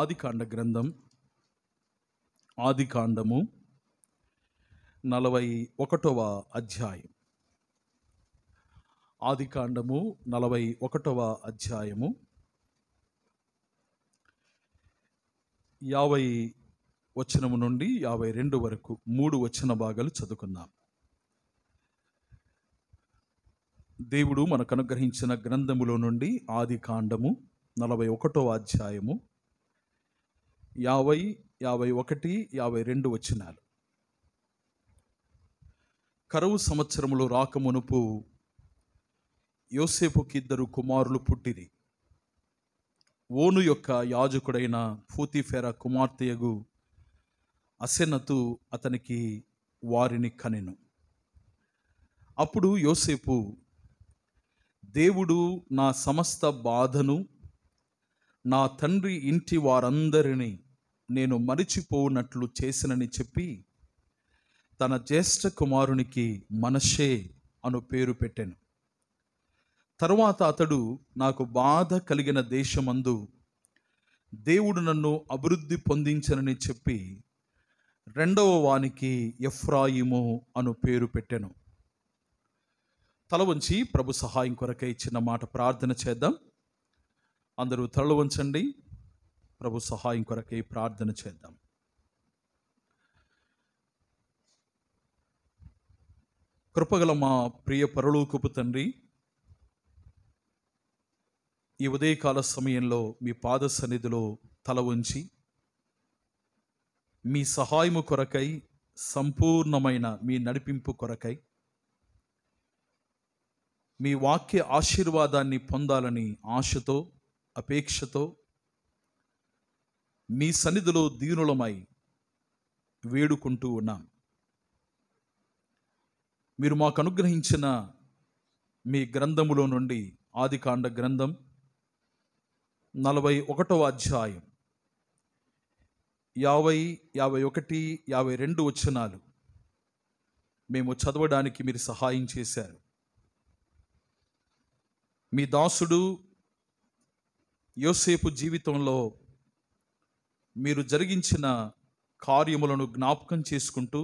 ఆదికాండ గ్రంథం ఆదికాండము నలభై ఒకటవ అధ్యాయం ఆదికాండము నలభై ఒకటవ అధ్యాయము యాభై వచనము నుండి యాభై రెండు వరకు మూడు వచన భాగాలు చదువుకుందాం దేవుడు మనకు అనుగ్రహించిన గ్రంథములో నుండి ఆది కాండము నలభై ఒకటో అధ్యాయము యాభై యాభై ఒకటి యాభై రెండు వచ్చినాలు కరువు సంవత్సరములో రాకమునుపు యోసేపుకి ఇద్దరు కుమారులు పుట్టిరి ఓను యొక్క యాజకుడైన ఫూతిఫెర కుమార్తెయగు అసెనతు అతనికి వారిని కనెను అప్పుడు యోసేపు దేవుడు నా సమస్త బాధను నా తండ్రి ఇంటి వారందరినీ నేను మరిచిపోనట్లు చేసినని చెప్పి తన జ్యేష్ఠ కుమారునికి మనషే అను పేరు పెట్టాను తరువాత అతడు నాకు బాధ కలిగిన దేశమందు దేవుడు నన్ను అభివృద్ధి పొందించనని చెప్పి రెండవ వానికి ఎఫ్రాయిము అను పేరు పెట్టాను తల వంచి ప్రభు సహాయం కొరకై చిన్న మాట ప్రార్థన చేద్దాం అందరూ తలలు వంచండి ప్రభు సహాయం కొరకై ప్రార్థన చేద్దాం కృపగల మా ప్రియ పరలోకపు తండ్రి ఈ ఉదయకాల సమయంలో మీ పాద సన్నిధిలో తల ఉంచి మీ సహాయము కొరకై సంపూర్ణమైన మీ నడిపింపు కొరకై మీ వాక్య ఆశీర్వాదాన్ని పొందాలని ఆశతో అపేక్షతో మీ సన్నిధిలో దీనులమై వేడుకుంటూ ఉన్నాం మీరు మాకు అనుగ్రహించిన మీ గ్రంథములో నుండి ఆదికాండ గ్రంథం నలభై ఒకటవ అధ్యాయం యాభై యాభై ఒకటి యాభై రెండు వచనాలు మేము చదవడానికి మీరు సహాయం చేశారు మీ దాసుడు యోసేపు జీవితంలో మీరు జరిగించిన కార్యములను జ్ఞాపకం చేసుకుంటూ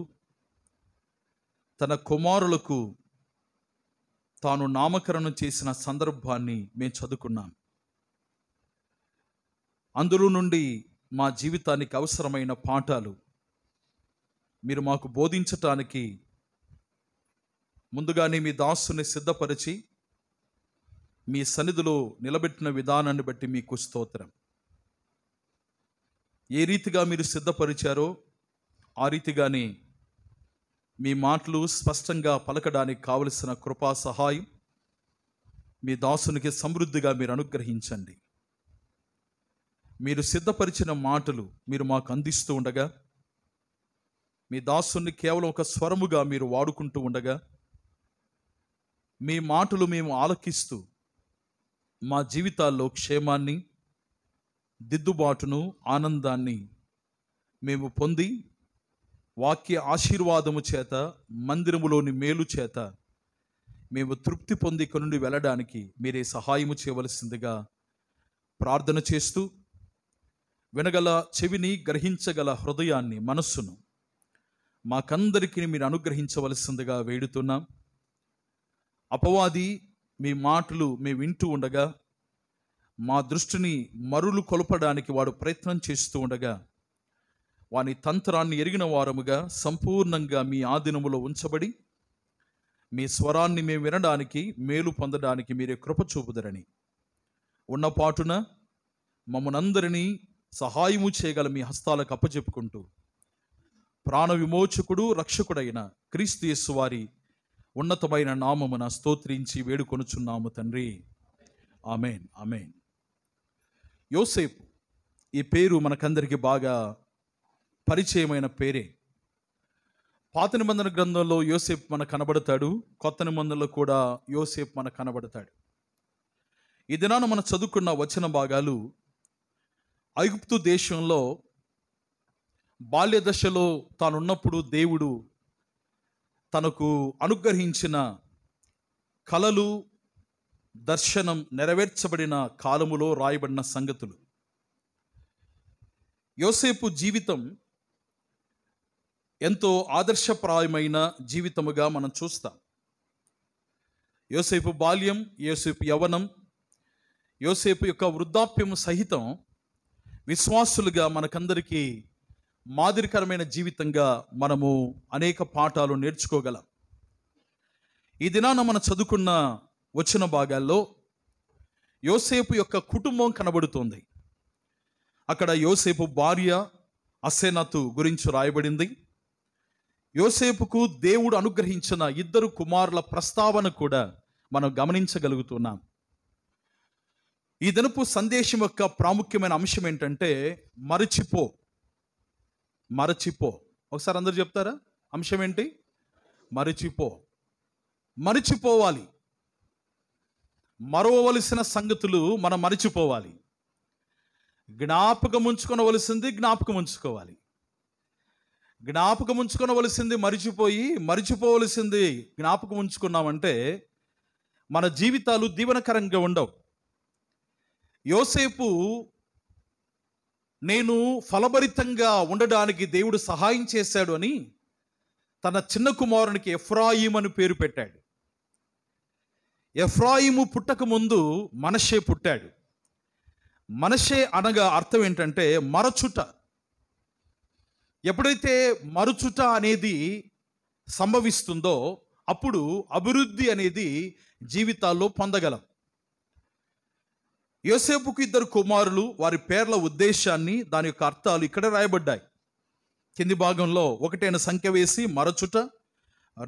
తన కుమారులకు తాను నామకరణం చేసిన సందర్భాన్ని మేము చదువుకున్నాం అందులో నుండి మా జీవితానికి అవసరమైన పాఠాలు మీరు మాకు బోధించటానికి ముందుగానే మీ దాసుని సిద్ధపరిచి మీ సన్నిధిలో నిలబెట్టిన విధానాన్ని బట్టి మీకు స్తోత్రం ఏ రీతిగా మీరు సిద్ధపరిచారో ఆ రీతిగానే మీ మాటలు స్పష్టంగా పలకడానికి కావలసిన కృపా సహాయం మీ దాసునికి సమృద్ధిగా మీరు అనుగ్రహించండి మీరు సిద్ధపరిచిన మాటలు మీరు మాకు అందిస్తూ ఉండగా మీ దాసుని కేవలం ఒక స్వరముగా మీరు వాడుకుంటూ ఉండగా మీ మాటలు మేము ఆలకిస్తూ మా జీవితాల్లో క్షేమాన్ని దిద్దుబాటును ఆనందాన్ని మేము పొంది వాక్య ఆశీర్వాదము చేత మందిరములోని మేలు చేత మేము తృప్తి పొంది ఇక్కడ నుండి వెళ్ళడానికి మీరే సహాయము చేయవలసిందిగా ప్రార్థన చేస్తూ వినగల చెవిని గ్రహించగల హృదయాన్ని మనస్సును మాకందరికీ మీరు అనుగ్రహించవలసిందిగా వేడుతున్నాం అపవాది మీ మాటలు మేము వింటూ ఉండగా మా దృష్టిని మరులు కొలపడానికి వాడు ప్రయత్నం చేస్తూ ఉండగా వాని తంత్రాన్ని ఎరిగిన వారముగా సంపూర్ణంగా మీ ఆధీనములో ఉంచబడి మీ స్వరాన్ని మేము వినడానికి మేలు పొందడానికి మీరే కృప చూపుదరని ఉన్నపాటున మమ్మనందరినీ సహాయము చేయగల మీ హస్తాలకు అప్పచెప్పుకుంటూ ప్రాణ విమోచకుడు రక్షకుడైన క్రీస్తు వారి ఉన్నతమైన నామమున స్తోత్రించి వేడుకొనుచున్నాము తండ్రి ఆమెన్ ఆమెన్ యోసేపు ఈ పేరు మనకందరికీ బాగా పరిచయమైన పేరే పాత నిబంధన గ్రంథంలో యోసేపు మన కనబడతాడు కొత్త నిబంధనలో కూడా యోసేపు మన కనబడతాడు ఈ దినాన మనం చదువుకున్న వచన భాగాలు ఐగుప్తు దేశంలో బాల్య దశలో తానున్నప్పుడు దేవుడు తనకు అనుగ్రహించిన కళలు దర్శనం నెరవేర్చబడిన కాలములో రాయబడిన సంగతులు యోసేపు జీవితం ఎంతో ఆదర్శప్రాయమైన జీవితముగా మనం చూస్తాం యోసేపు బాల్యం యోసేపు యవనం యోసేపు యొక్క వృద్ధాప్యము సహితం విశ్వాసులుగా మనకందరికీ మాదిరికరమైన జీవితంగా మనము అనేక పాఠాలు నేర్చుకోగలం ఈ దినాన మనం చదువుకున్న వచ్చిన భాగాల్లో యోసేపు యొక్క కుటుంబం కనబడుతోంది అక్కడ యోసేపు భార్య అసేనతు గురించి రాయబడింది యోసేపుకు దేవుడు అనుగ్రహించిన ఇద్దరు కుమారుల ప్రస్తావన కూడా మనం గమనించగలుగుతున్నాం ఈ దినపు సందేశం యొక్క ప్రాముఖ్యమైన అంశం ఏంటంటే మరచిపో మరచిపో ఒకసారి అందరు చెప్తారా అంశం ఏంటి మరచిపో మరచిపోవాలి మరవవలసిన సంగతులు మనం మరిచిపోవాలి జ్ఞాపకం ఉంచుకునవలసింది జ్ఞాపకం ఉంచుకోవాలి జ్ఞాపకం ఉంచుకునవలసింది మరిచిపోయి మరిచిపోవలసింది జ్ఞాపకం ఉంచుకున్నామంటే మన జీవితాలు దీవనకరంగా ఉండవు యోసేపు నేను ఫలభరితంగా ఉండడానికి దేవుడు సహాయం చేశాడు అని తన చిన్న కుమారునికి ఎఫ్రాయిం అని పేరు పెట్టాడు ఎఫ్రాయిము పుట్టక ముందు మనషే పుట్టాడు మనషే అనగా అర్థం ఏంటంటే మరచుట ఎప్పుడైతే మరుచుట అనేది సంభవిస్తుందో అప్పుడు అభివృద్ధి అనేది జీవితాల్లో పొందగలం యోసేపుకు ఇద్దరు కుమారులు వారి పేర్ల ఉద్దేశాన్ని దాని యొక్క అర్థాలు ఇక్కడ రాయబడ్డాయి కింది భాగంలో ఒకటైన సంఖ్య వేసి మరచుట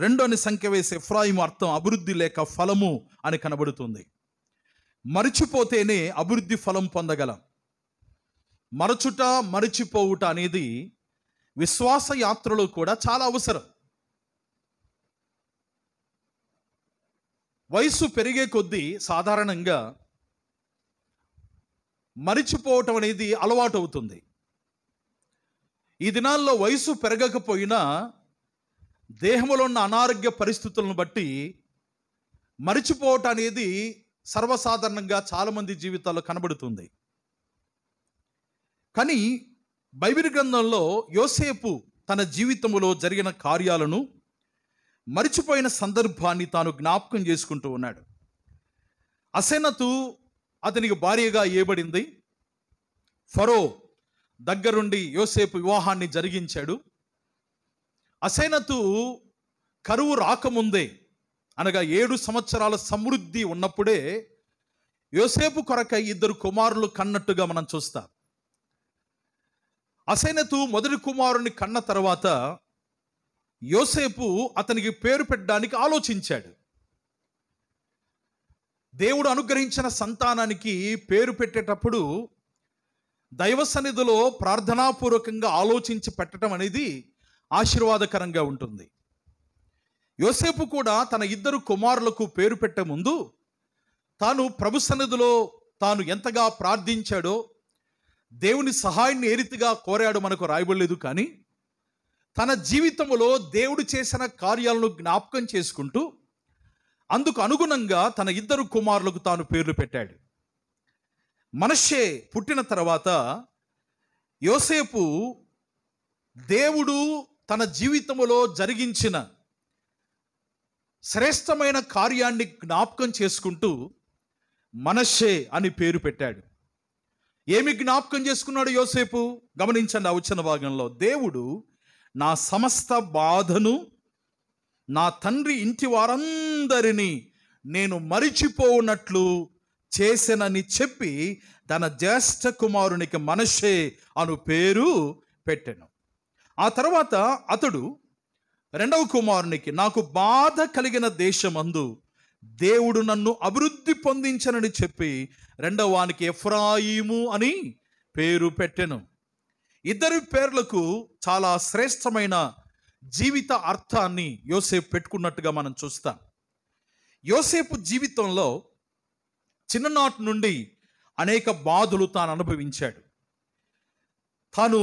రెండోని సంఖ్య వేసే ఎఫ్రాయిము అర్థం అభివృద్ధి లేక ఫలము అని కనబడుతుంది మరిచిపోతేనే అభివృద్ధి ఫలం పొందగలం మరచుట మరిచిపోవుట అనేది విశ్వాస యాత్రలో కూడా చాలా అవసరం వయసు పెరిగే కొద్దీ సాధారణంగా మరిచిపోవటం అనేది అలవాటు అవుతుంది ఈ దినాల్లో వయసు పెరగకపోయినా దేహంలో ఉన్న అనారోగ్య పరిస్థితులను బట్టి మరిచిపోవటం అనేది సర్వసాధారణంగా చాలామంది జీవితాల్లో కనబడుతుంది కానీ బైబిల్ గ్రంథంలో యోసేపు తన జీవితంలో జరిగిన కార్యాలను మరిచిపోయిన సందర్భాన్ని తాను జ్ఞాపకం చేసుకుంటూ ఉన్నాడు అసెనతు అతనికి భార్యగా ఏబడింది ఫరో దగ్గరుండి యోసేపు వివాహాన్ని జరిగించాడు అసైనతు కరువు రాకముందే అనగా ఏడు సంవత్సరాల సమృద్ధి ఉన్నప్పుడే యోసేపు కొరక ఇద్దరు కుమారులు కన్నట్టుగా మనం చూస్తాం అసైనతు మొదటి కుమారుని కన్న తర్వాత యోసేపు అతనికి పేరు పెట్టడానికి ఆలోచించాడు దేవుడు అనుగ్రహించిన సంతానానికి పేరు పెట్టేటప్పుడు దైవ సన్నిధిలో ప్రార్థనాపూర్వకంగా ఆలోచించి పెట్టడం అనేది ఆశీర్వాదకరంగా ఉంటుంది యోసేపు కూడా తన ఇద్దరు కుమారులకు పేరు పెట్టే ముందు తాను ప్రభు సన్నిధిలో తాను ఎంతగా ప్రార్థించాడో దేవుని సహాయాన్ని ఏరితిగా కోరాడు మనకు రాయబడలేదు కానీ తన జీవితంలో దేవుడు చేసిన కార్యాలను జ్ఞాపకం చేసుకుంటూ అందుకు అనుగుణంగా తన ఇద్దరు కుమారులకు తాను పేర్లు పెట్టాడు మనషే పుట్టిన తర్వాత యోసేపు దేవుడు తన జీవితంలో జరిగించిన శ్రేష్టమైన కార్యాన్ని జ్ఞాపకం చేసుకుంటూ మనషే అని పేరు పెట్టాడు ఏమి జ్ఞాపకం చేసుకున్నాడు యోసేపు గమనించండి ఆ వచ్చిన భాగంలో దేవుడు నా సమస్త బాధను నా తండ్రి ఇంటి వారందరినీ నేను మరిచిపోనట్లు చేసానని చెప్పి తన జ్యేష్ఠ కుమారునికి మనషే అను పేరు పెట్టాను ఆ తర్వాత అతడు రెండవ కుమారునికి నాకు బాధ కలిగిన దేశమందు దేవుడు నన్ను అభివృద్ధి పొందించనని చెప్పి రెండవానికి ఎఫ్రాయిము అని పేరు పెట్టెను ఇద్దరి పేర్లకు చాలా శ్రేష్టమైన జీవిత అర్థాన్ని యోసేపు పెట్టుకున్నట్టుగా మనం చూస్తాం యోసేపు జీవితంలో చిన్ననాటి నుండి అనేక బాధలు తాను అనుభవించాడు తాను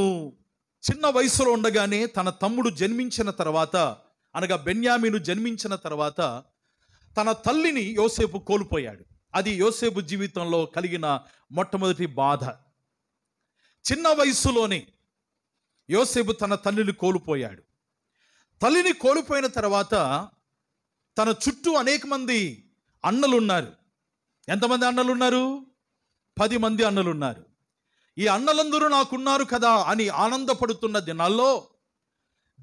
చిన్న వయసులో ఉండగానే తన తమ్ముడు జన్మించిన తర్వాత అనగా బెన్యామీను జన్మించిన తర్వాత తన తల్లిని యోసేపు కోల్పోయాడు అది యోసేపు జీవితంలో కలిగిన మొట్టమొదటి బాధ చిన్న వయసులోనే యోసేపు తన తల్లిని కోల్పోయాడు తల్లిని కోల్పోయిన తర్వాత తన చుట్టూ అనేక మంది అన్నలున్నారు ఎంతమంది అన్నలున్నారు పది మంది అన్నలున్నారు ఈ అన్నలందరూ నాకున్నారు కదా అని ఆనందపడుతున్న దినాల్లో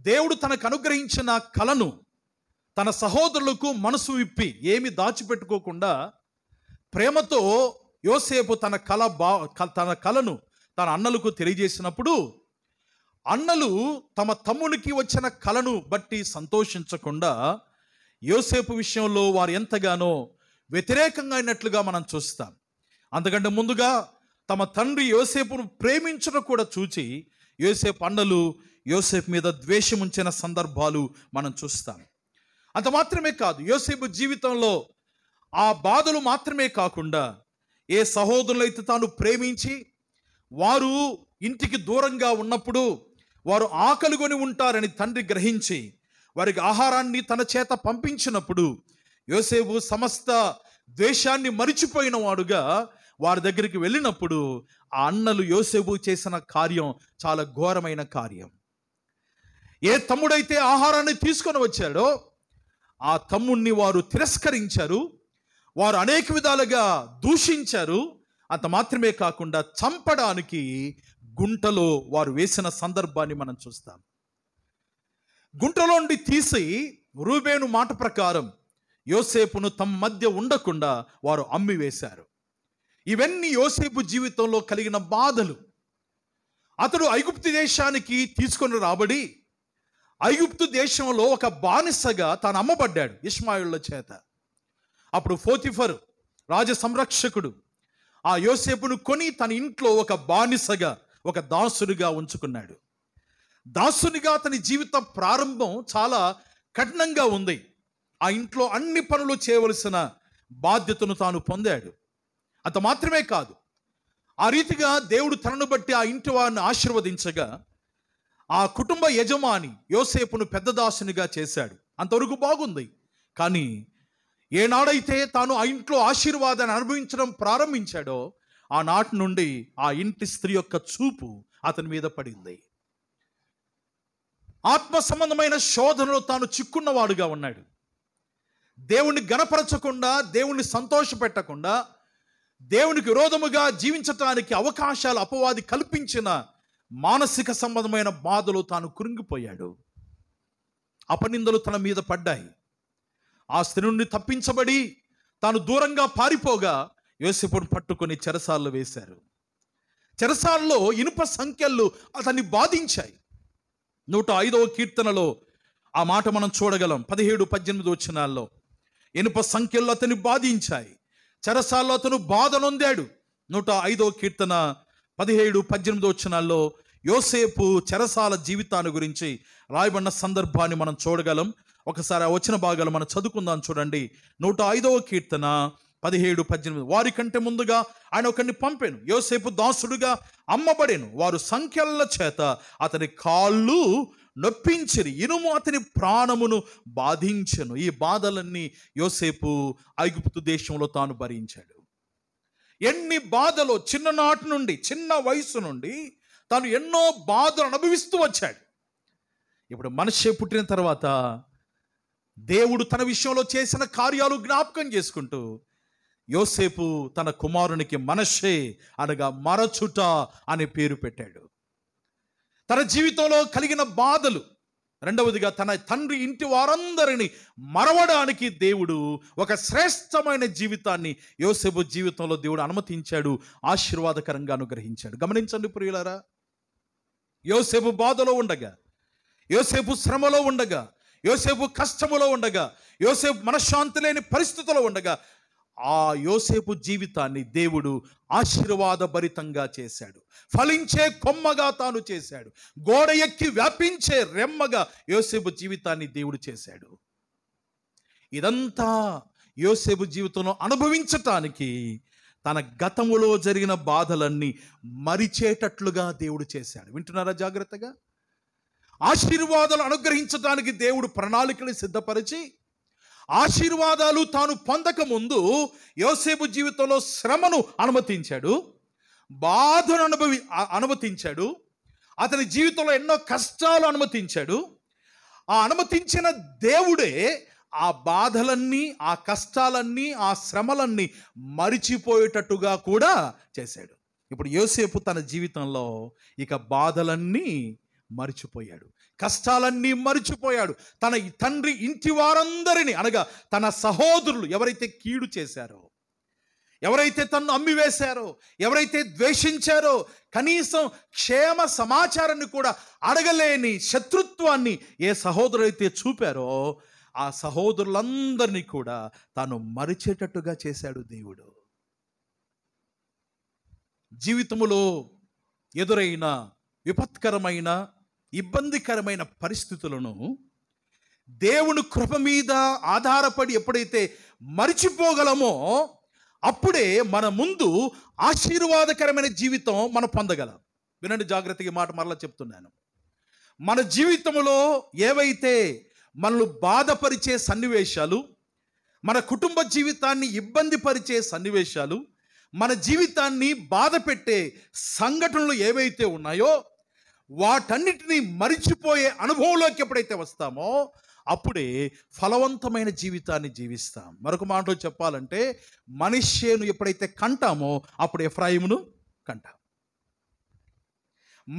దేవుడు తనకు అనుగ్రహించిన కలను తన సహోదరులకు మనసు విప్పి ఏమి దాచిపెట్టుకోకుండా ప్రేమతో యోసేపు తన కళ బా తన కళను తన అన్నలకు తెలియజేసినప్పుడు అన్నలు తమ తమ్మునికి వచ్చిన కళను బట్టి సంతోషించకుండా యోసేపు విషయంలో వారు ఎంతగానో వ్యతిరేకంగా అయినట్లుగా మనం చూస్తాం అంతకంటే ముందుగా తమ తండ్రి యోసేపును ప్రేమించడం కూడా చూచి యోసేపు అన్నలు యోసేపు మీద ద్వేషం ఉంచిన సందర్భాలు మనం చూస్తాం అంత మాత్రమే కాదు యోసేపు జీవితంలో ఆ బాధలు మాత్రమే కాకుండా ఏ సహోదరులైతే తాను ప్రేమించి వారు ఇంటికి దూరంగా ఉన్నప్పుడు వారు ఆకలిగొని ఉంటారని తండ్రి గ్రహించి వారికి ఆహారాన్ని తన చేత పంపించినప్పుడు యోసేపు సమస్త ద్వేషాన్ని మరిచిపోయిన వాడుగా వారి దగ్గరికి వెళ్ళినప్పుడు ఆ అన్నలు యోసేపు చేసిన కార్యం చాలా ఘోరమైన కార్యం ఏ తమ్ముడైతే ఆహారాన్ని తీసుకొని వచ్చాడో ఆ తమ్ముణ్ణి వారు తిరస్కరించారు వారు అనేక విధాలుగా దూషించారు అంత మాత్రమే కాకుండా చంపడానికి గుంటలో వారు వేసిన సందర్భాన్ని మనం చూస్తాం గుంటలోండి తీసి రూబేను మాట ప్రకారం యోసేపును తమ మధ్య ఉండకుండా వారు అమ్మి వేశారు ఇవన్నీ యోసేపు జీవితంలో కలిగిన బాధలు అతడు ఐగుప్తు దేశానికి తీసుకొని రాబడి ఐగుప్తు దేశంలో ఒక బానిసగా తాను అమ్మబడ్డాడు ఇస్మాయిళ్ళ చేత అప్పుడు ఫోతిఫర్ రాజ సంరక్షకుడు ఆ యోసేపును కొని తన ఇంట్లో ఒక బానిసగా ఒక దాసునిగా ఉంచుకున్నాడు దాసునిగా తన జీవిత ప్రారంభం చాలా కఠినంగా ఉంది ఆ ఇంట్లో అన్ని పనులు చేయవలసిన బాధ్యతను తాను పొందాడు అంత మాత్రమే కాదు ఆ రీతిగా దేవుడు తనను బట్టి ఆ ఇంటి వారిని ఆశీర్వదించగా ఆ కుటుంబ యజమాని యోసేపును పెద్ద దాసునిగా చేశాడు అంతవరకు బాగుంది కానీ ఏనాడైతే తాను ఆ ఇంట్లో ఆశీర్వాదాన్ని అనుభవించడం ప్రారంభించాడో ఆనాటి నుండి ఆ ఇంటి స్త్రీ యొక్క చూపు అతని మీద పడింది ఆత్మ సంబంధమైన శోధనలో తాను చిక్కున్నవాడుగా ఉన్నాడు దేవుణ్ణి గణపరచకుండా దేవుణ్ణి సంతోషపెట్టకుండా దేవునికి విరోధముగా జీవించటానికి అవకాశాలు అపవాది కల్పించిన మానసిక సంబంధమైన బాధలు తాను కురింగిపోయాడు అపనిందలు తన మీద పడ్డాయి ఆ స్త్రీ నుండి తప్పించబడి తాను దూరంగా పారిపోగా యోసిపుడు పట్టుకొని చెరసాల్లో వేశారు చెరసాల్లో ఇనుప సంఖ్యలు అతన్ని బాధించాయి నూట ఐదవ కీర్తనలో ఆ మాట మనం చూడగలం పదిహేడు పద్దెనిమిది వచ్చినాల్లో ఇనుప సంఖ్యలు అతన్ని బాధించాయి చెరసాల్లో అతను బాధనొందాడు నూట ఐదో కీర్తన పదిహేడు పద్దెనిమిదో వచ్చినాల్లో యోసేపు చెరసాల జీవితాన్ని గురించి రాయబడిన సందర్భాన్ని మనం చూడగలం ఒకసారి ఆ వచ్చిన భాగాలు మనం చదువుకుందాం చూడండి నూట ఐదవ కీర్తన పదిహేడు పద్దెనిమిది వారి కంటే ముందుగా ఆయన ఒకరిని పంపాను యోసేపు దాసుడుగా అమ్మబడేను వారు సంఖ్యల చేత అతని కాళ్ళు నొప్పించను ఇనుము అతని ప్రాణమును బాధించను ఈ బాధలన్నీ యోసేపు ఐగుప్తు దేశంలో తాను భరించాడు ఎన్ని బాధలు చిన్ననాటి నుండి చిన్న వయసు నుండి తాను ఎన్నో బాధలు అనుభవిస్తూ వచ్చాడు ఇప్పుడు మనిషి పుట్టిన తర్వాత దేవుడు తన విషయంలో చేసిన కార్యాలు జ్ఞాపకం చేసుకుంటూ యోసేపు తన కుమారునికి మనషే అనగా మరచుట అనే పేరు పెట్టాడు తన జీవితంలో కలిగిన బాధలు రెండవదిగా తన తండ్రి ఇంటి వారందరినీ మరవడానికి దేవుడు ఒక శ్రేష్టమైన జీవితాన్ని యోసేపు జీవితంలో దేవుడు అనుమతించాడు ఆశీర్వాదకరంగా అనుగ్రహించాడు గమనించండి ప్రియులారా యోసేపు బాధలో ఉండగా యోసేపు శ్రమలో ఉండగా యోసేపు కష్టములో ఉండగా యోసేపు మనశ్శాంతి లేని పరిస్థితుల్లో ఉండగా ఆ యోసేపు జీవితాన్ని దేవుడు ఆశీర్వాదభరితంగా చేశాడు ఫలించే కొమ్మగా తాను చేశాడు గోడ ఎక్కి వ్యాపించే రెమ్మగా యోసేపు జీవితాన్ని దేవుడు చేశాడు ఇదంతా యోసేపు జీవితంలో అనుభవించటానికి తన గతములో జరిగిన బాధలన్నీ మరిచేటట్లుగా దేవుడు చేశాడు వింటున్నారా జాగ్రత్తగా ఆశీర్వాదాలు అనుగ్రహించడానికి దేవుడు ప్రణాళికలు సిద్ధపరిచి ఆశీర్వాదాలు తాను పొందక ముందు యోసేపు జీవితంలో శ్రమను అనుమతించాడు బాధను అనుభవి అనుమతించాడు అతని జీవితంలో ఎన్నో కష్టాలు అనుమతించాడు ఆ అనుమతించిన దేవుడే ఆ బాధలన్నీ ఆ కష్టాలన్నీ ఆ శ్రమలన్నీ మరిచిపోయేటట్టుగా కూడా చేశాడు ఇప్పుడు యోసేపు తన జీవితంలో ఇక బాధలన్నీ మరిచిపోయాడు కష్టాలన్నీ మరిచిపోయాడు తన తండ్రి ఇంటి వారందరినీ అనగా తన సహోదరులు ఎవరైతే కీడు చేశారో ఎవరైతే తను అమ్మివేశారో ఎవరైతే ద్వేషించారో కనీసం క్షేమ సమాచారాన్ని కూడా అడగలేని శత్రుత్వాన్ని ఏ సహోదరులైతే చూపారో ఆ సహోదరులందరినీ కూడా తాను మరిచేటట్టుగా చేశాడు దేవుడు జీవితములో ఎదురైన విపత్కరమైన ఇబ్బందికరమైన పరిస్థితులను దేవుని కృప మీద ఆధారపడి ఎప్పుడైతే మరిచిపోగలమో అప్పుడే మన ముందు ఆశీర్వాదకరమైన జీవితం మనం పొందగలం వినండి జాగ్రత్తగా మాట మరలా చెప్తున్నాను మన జీవితంలో ఏవైతే మనల్ని బాధపరిచే సన్నివేశాలు మన కుటుంబ జీవితాన్ని ఇబ్బంది పరిచే సన్నివేశాలు మన జీవితాన్ని బాధ పెట్టే సంఘటనలు ఏవైతే ఉన్నాయో వాటన్నిటినీ మరిచిపోయే అనుభవంలోకి ఎప్పుడైతే వస్తామో అప్పుడే ఫలవంతమైన జీవితాన్ని జీవిస్తాం మరొక మాటలో చెప్పాలంటే మనిషేను ఎప్పుడైతే కంటామో అప్పుడు ఎఫ్రాయిమును కంటాం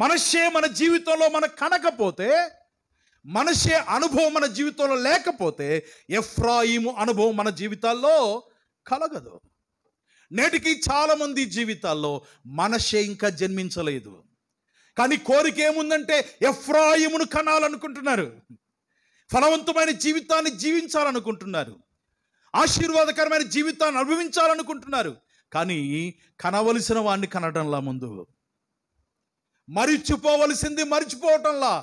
మనషే మన జీవితంలో మనకు కనకపోతే మనషే అనుభవం మన జీవితంలో లేకపోతే ఎఫ్రాయిము అనుభవం మన జీవితాల్లో కలగదు నేటికి చాలామంది జీవితాల్లో మనషే ఇంకా జన్మించలేదు కానీ కోరిక ఏముందంటే ఎఫ్రాయిమును కనాలనుకుంటున్నారు ఫలవంతమైన జీవితాన్ని జీవించాలనుకుంటున్నారు ఆశీర్వాదకరమైన జీవితాన్ని అనుభవించాలనుకుంటున్నారు కానీ కనవలసిన వాడిని కనడంలా ముందు మరిచిపోవలసింది మరిచిపోవటంలా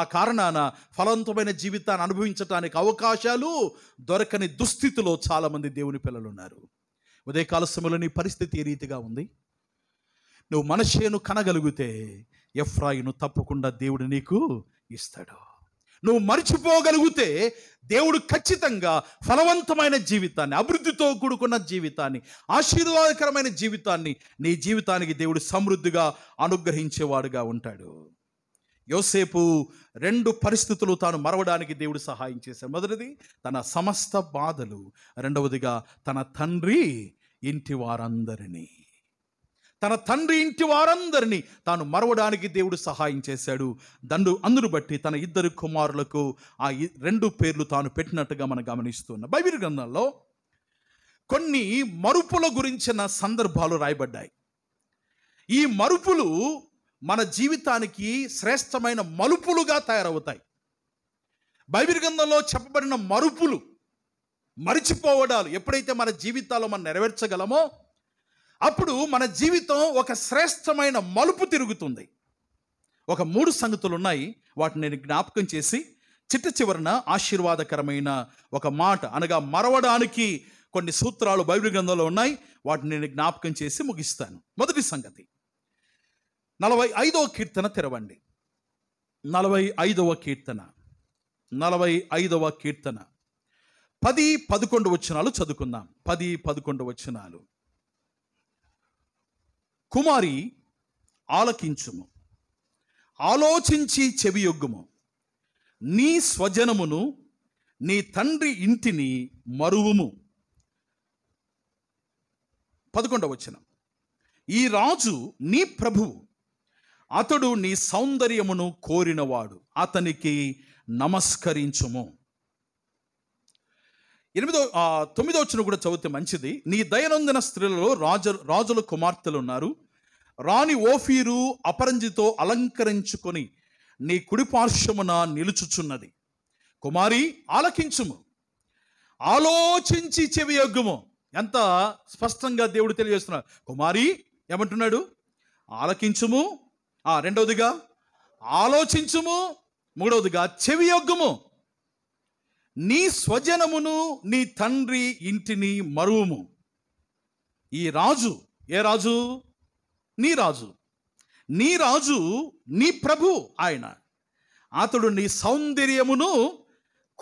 ఆ కారణాన ఫలవంతమైన జీవితాన్ని అనుభవించటానికి అవకాశాలు దొరకని దుస్థితిలో చాలామంది దేవుని పిల్లలు ఉన్నారు ఉదయకాల సమయంలో నీ పరిస్థితి ఏ రీతిగా ఉంది నువ్వు మనషేను కనగలిగితే ఎఫ్రాయిను తప్పకుండా దేవుడు నీకు ఇస్తాడు నువ్వు మర్చిపోగలిగితే దేవుడు ఖచ్చితంగా ఫలవంతమైన జీవితాన్ని అభివృద్ధితో కూడుకున్న జీవితాన్ని ఆశీర్వాదకరమైన జీవితాన్ని నీ జీవితానికి దేవుడు సమృద్ధిగా అనుగ్రహించేవాడుగా ఉంటాడు యోసేపు రెండు పరిస్థితులు తాను మరవడానికి దేవుడు సహాయం చేశాడు మొదటిది తన సమస్త బాధలు రెండవదిగా తన తండ్రి ఇంటి వారందరినీ తన తండ్రి ఇంటి వారందరినీ తాను మరవడానికి దేవుడు సహాయం చేశాడు దండు అందును బట్టి తన ఇద్దరు కుమారులకు ఆ రెండు పేర్లు తాను పెట్టినట్టుగా మనం గమనిస్తున్న బైబిల్ గ్రంథంలో కొన్ని మరుపుల గురించిన సందర్భాలు రాయబడ్డాయి ఈ మరుపులు మన జీవితానికి శ్రేష్టమైన మలుపులుగా తయారవుతాయి బైబిల్ గ్రంథంలో చెప్పబడిన మరుపులు మరిచిపోవడాలు ఎప్పుడైతే మన జీవితాల్లో మనం నెరవేర్చగలమో అప్పుడు మన జీవితం ఒక శ్రేష్టమైన మలుపు తిరుగుతుంది ఒక మూడు సంగతులు ఉన్నాయి వాటిని నేను జ్ఞాపకం చేసి చిట్ట చివరన ఆశీర్వాదకరమైన ఒక మాట అనగా మరవడానికి కొన్ని సూత్రాలు బైబిల్ గ్రంథంలో ఉన్నాయి వాటిని నేను జ్ఞాపకం చేసి ముగిస్తాను మొదటి సంగతి నలభై ఐదవ కీర్తన తెరవండి నలభై ఐదవ కీర్తన నలభై ఐదవ కీర్తన పది పదకొండు వచనాలు చదువుకుందాం పది పదకొండు వచనాలు కుమారి ఆలకించుము ఆలోచించి చెవియొగ్గుము నీ స్వజనమును నీ తండ్రి ఇంటిని మరువుము పదకొండవ వచ్చిన ఈ రాజు నీ ప్రభువు అతడు నీ సౌందర్యమును కోరినవాడు అతనికి నమస్కరించుము ఎనిమిదో తొమ్మిదో వచ్చిన కూడా చదివితే మంచిది నీ దయనందన స్త్రీలలో రాజు రాజుల కుమార్తెలు ఉన్నారు రాణి ఓఫీరు అపరంజితో అలంకరించుకొని నీ కుడి పార్శ్వమున నిలుచుచున్నది కుమారి ఆలకించుము ఆలోచించి చెవి యోగ్యము ఎంత స్పష్టంగా దేవుడు తెలియజేస్తున్నాడు కుమారి ఏమంటున్నాడు ఆలకించుము ఆ రెండవదిగా ఆలోచించుము మూడవదిగా చెవి యోగ్యము నీ స్వజనమును నీ తండ్రి ఇంటిని మరువుము ఈ రాజు ఏ రాజు నీ రాజు నీ రాజు నీ ప్రభు ఆయన అతడు నీ సౌందర్యమును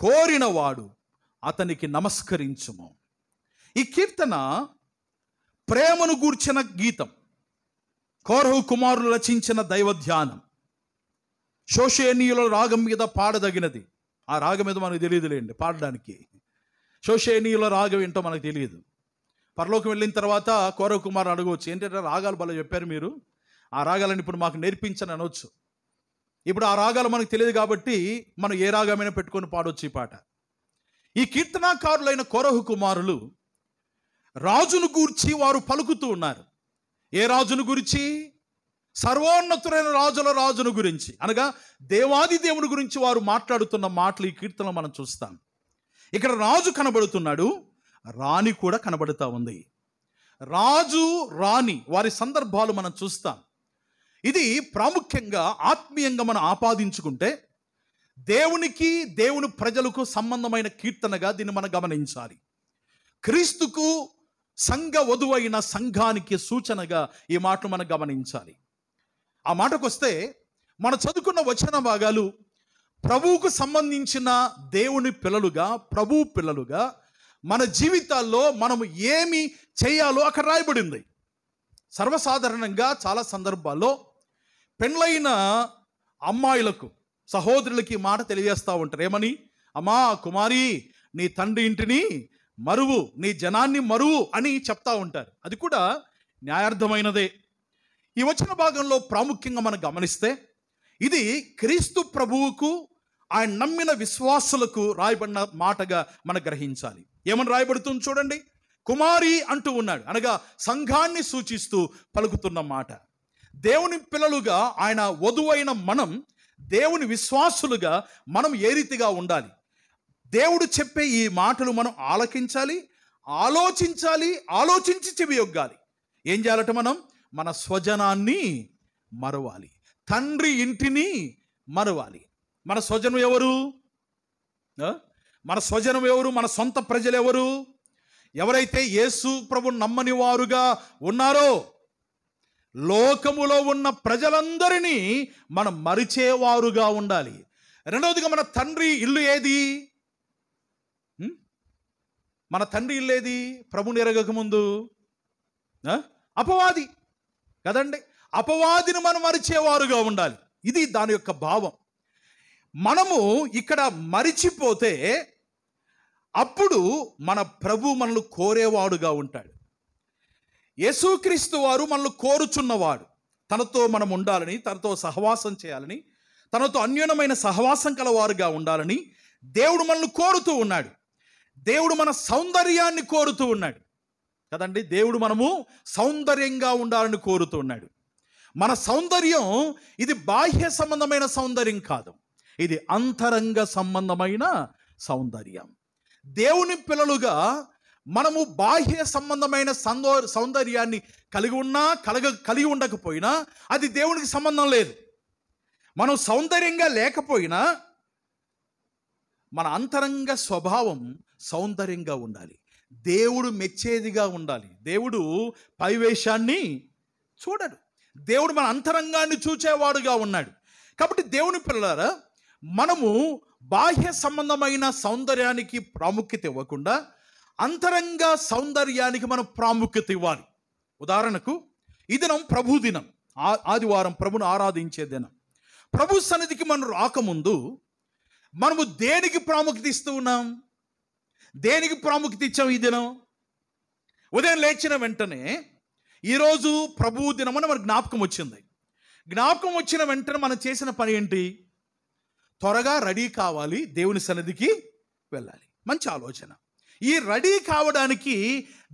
కోరినవాడు అతనికి నమస్కరించుము ఈ కీర్తన ప్రేమను గూర్చిన గీతం కోరహు కుమారులు రచించిన దైవధ్యానం శోషేనీయుల రాగం మీద పాడదగినది ఆ రాగం మీద మనకు తెలియదులేండి పాడడానికి శోషేనీయుల రాగం ఏంటో మనకు తెలియదు పరలోకి వెళ్ళిన తర్వాత కౌరవ్ కుమార్ అడగవచ్చు ఏంటంటే రాగాలు బాగా చెప్పారు మీరు ఆ రాగాలను ఇప్పుడు మాకు నేర్పించని అనవచ్చు ఇప్పుడు ఆ రాగాలు మనకు తెలియదు కాబట్టి మనం ఏ రాగమైనా పెట్టుకొని పాడొచ్చు ఈ పాట ఈ కీర్తనాకారులైన కొరహు కుమారులు రాజును గూర్చి వారు పలుకుతూ ఉన్నారు ఏ రాజును గురించి సర్వోన్నతులైన రాజుల రాజును గురించి అనగా దేవాది దేవుని గురించి వారు మాట్లాడుతున్న మాటలు ఈ కీర్తనలో మనం చూస్తాం ఇక్కడ రాజు కనబడుతున్నాడు రాణి కూడా కనబడుతూ ఉంది రాజు రాణి వారి సందర్భాలు మనం చూస్తాం ఇది ప్రాముఖ్యంగా ఆత్మీయంగా మనం ఆపాదించుకుంటే దేవునికి దేవుని ప్రజలకు సంబంధమైన కీర్తనగా దీన్ని మనం గమనించాలి క్రీస్తుకు సంఘ వధువైన సంఘానికి సూచనగా ఈ మాటను మనం గమనించాలి ఆ మాటకు వస్తే మనం చదువుకున్న వచన భాగాలు ప్రభువుకు సంబంధించిన దేవుని పిల్లలుగా ప్రభు పిల్లలుగా మన జీవితాల్లో మనము ఏమి చేయాలో అక్కడ రాయబడింది సర్వసాధారణంగా చాలా సందర్భాల్లో పెండ్లైన అమ్మాయిలకు సహోదరులకి మాట తెలియజేస్తూ ఉంటారు ఏమని అమ్మా కుమారి నీ తండ్రి ఇంటిని మరువు నీ జనాన్ని మరువు అని చెప్తా ఉంటారు అది కూడా న్యాయార్థమైనదే ఈ వచ్చిన భాగంలో ప్రాముఖ్యంగా మనం గమనిస్తే ఇది క్రీస్తు ప్రభువుకు ఆయన నమ్మిన విశ్వాసులకు రాయబడిన మాటగా మనం గ్రహించాలి ఏమని రాయబడుతుంది చూడండి కుమారి అంటూ ఉన్నాడు అనగా సంఘాన్ని సూచిస్తూ పలుకుతున్న మాట దేవుని పిల్లలుగా ఆయన వధువైన మనం దేవుని విశ్వాసులుగా మనం ఏ రీతిగా ఉండాలి దేవుడు చెప్పే ఈ మాటలు మనం ఆలకించాలి ఆలోచించాలి ఆలోచించి చెవి యొగ్గాలి ఏం చేయాలట మనం మన స్వజనాన్ని మరవాలి తండ్రి ఇంటిని మరవాలి మన స్వజనం ఎవరు మన స్వజనం ఎవరు మన సొంత ప్రజలు ఎవరు ఎవరైతే యేసు ప్రభు నమ్మని వారుగా ఉన్నారో లోకములో ఉన్న ప్రజలందరినీ మనం మరిచేవారుగా ఉండాలి రెండవదిగా మన తండ్రి ఇల్లు ఏది మన తండ్రి ఇల్లు ఏది ప్రభుని ఎరగకముందు అపవాది కదండి అపవాదిని మనం మరిచేవారుగా ఉండాలి ఇది దాని యొక్క భావం మనము ఇక్కడ మరిచిపోతే అప్పుడు మన ప్రభు మనల్ని కోరేవాడుగా ఉంటాడు యేసుక్రీస్తు వారు మనల్ని కోరుచున్నవాడు తనతో మనం ఉండాలని తనతో సహవాసం చేయాలని తనతో అన్యూనమైన సహవాసం కలవారుగా ఉండాలని దేవుడు మనల్ని కోరుతూ ఉన్నాడు దేవుడు మన సౌందర్యాన్ని కోరుతూ ఉన్నాడు కదండి దేవుడు మనము సౌందర్యంగా ఉండాలని కోరుతూ ఉన్నాడు మన సౌందర్యం ఇది బాహ్య సంబంధమైన సౌందర్యం కాదు ఇది అంతరంగ సంబంధమైన సౌందర్యం దేవుని పిల్లలుగా మనము బాహ్య సంబంధమైన సందో సౌందర్యాన్ని కలిగి ఉన్నా కలగ కలిగి ఉండకపోయినా అది దేవునికి సంబంధం లేదు మనం సౌందర్యంగా లేకపోయినా మన అంతరంగ స్వభావం సౌందర్యంగా ఉండాలి దేవుడు మెచ్చేదిగా ఉండాలి దేవుడు పైవేశాన్ని చూడడు దేవుడు మన అంతరంగాన్ని చూచేవాడుగా ఉన్నాడు కాబట్టి దేవుని పిల్లలారా మనము బాహ్య సంబంధమైన సౌందర్యానికి ప్రాముఖ్యత ఇవ్వకుండా అంతరంగ సౌందర్యానికి మనం ప్రాముఖ్యత ఇవ్వాలి ఉదాహరణకు ఈ దినం ప్రభు దినం ఆదివారం ప్రభును ఆరాధించే దినం ప్రభు సన్నిధికి మనం రాకముందు మనము దేనికి ప్రాముఖ్యత ఇస్తూ ఉన్నాం దేనికి ప్రాముఖ్యత ఇచ్చాం ఈ దినం ఉదయం లేచిన వెంటనే ఈరోజు ప్రభు దినమని మనకు జ్ఞాపకం వచ్చింది జ్ఞాపకం వచ్చిన వెంటనే మనం చేసిన పని ఏంటి త్వరగా రెడీ కావాలి దేవుని సన్నిధికి వెళ్ళాలి మంచి ఆలోచన ఈ రెడీ కావడానికి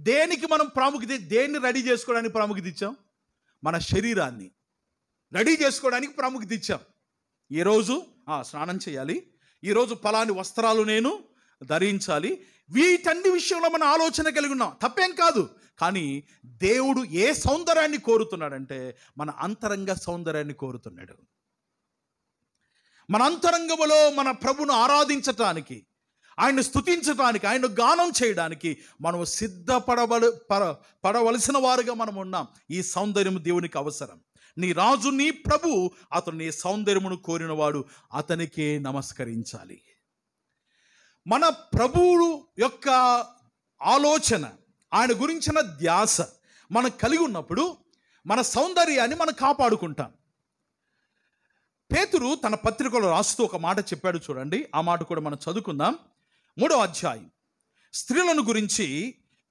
దేనికి మనం ప్రాముఖ్యత దేన్ని రెడీ చేసుకోవడానికి ప్రాముఖ్యత ఇచ్చాం మన శరీరాన్ని రెడీ చేసుకోవడానికి ప్రాముఖ్యత ఇచ్చాం ఈరోజు స్నానం చేయాలి ఈరోజు ఫలాని వస్త్రాలు నేను ధరించాలి వీటన్ని విషయంలో మన ఆలోచన కలిగి ఉన్నాం తప్పేం కాదు కానీ దేవుడు ఏ సౌందర్యాన్ని కోరుతున్నాడంటే మన అంతరంగ సౌందర్యాన్ని కోరుతున్నాడు మన అంతరంగములో మన ప్రభును ఆరాధించటానికి ఆయన్ను స్థుతించటానికి ఆయన్ను గానం చేయడానికి మనం సిద్ధపడవల పడ పడవలసిన వారుగా మనం ఉన్నాం ఈ సౌందర్యం దేవునికి అవసరం నీ రాజు నీ ప్రభు అతను నీ సౌందర్యమును కోరినవాడు అతనికే నమస్కరించాలి మన ప్రభువు యొక్క ఆలోచన ఆయన గురించిన ధ్యాస మనం కలిగి ఉన్నప్పుడు మన సౌందర్యాన్ని మనం కాపాడుకుంటాం పేతురు తన పత్రికలో రాస్తూ ఒక మాట చెప్పాడు చూడండి ఆ మాట కూడా మనం చదువుకుందాం మూడో అధ్యాయం స్త్రీలను గురించి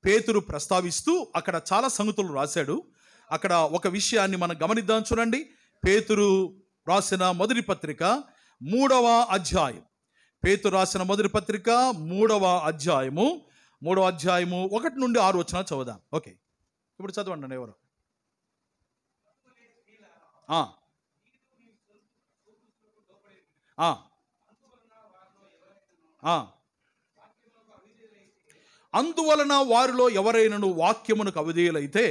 పేతురు ప్రస్తావిస్తూ అక్కడ చాలా సంగతులు రాశాడు అక్కడ ఒక విషయాన్ని మనం గమనిద్దాం చూడండి పేతురు రాసిన మొదటి పత్రిక మూడవ అధ్యాయం పేతురు రాసిన మొదటి పత్రిక మూడవ అధ్యాయము మూడవ అధ్యాయము ఒకటి నుండి ఆరు వచ్చిన చదువుదాం ఓకే ఇప్పుడు చదవండి ఎవరు అందువలన వారిలో ఎవరైనను వాక్యమునకు అవధేయులైతే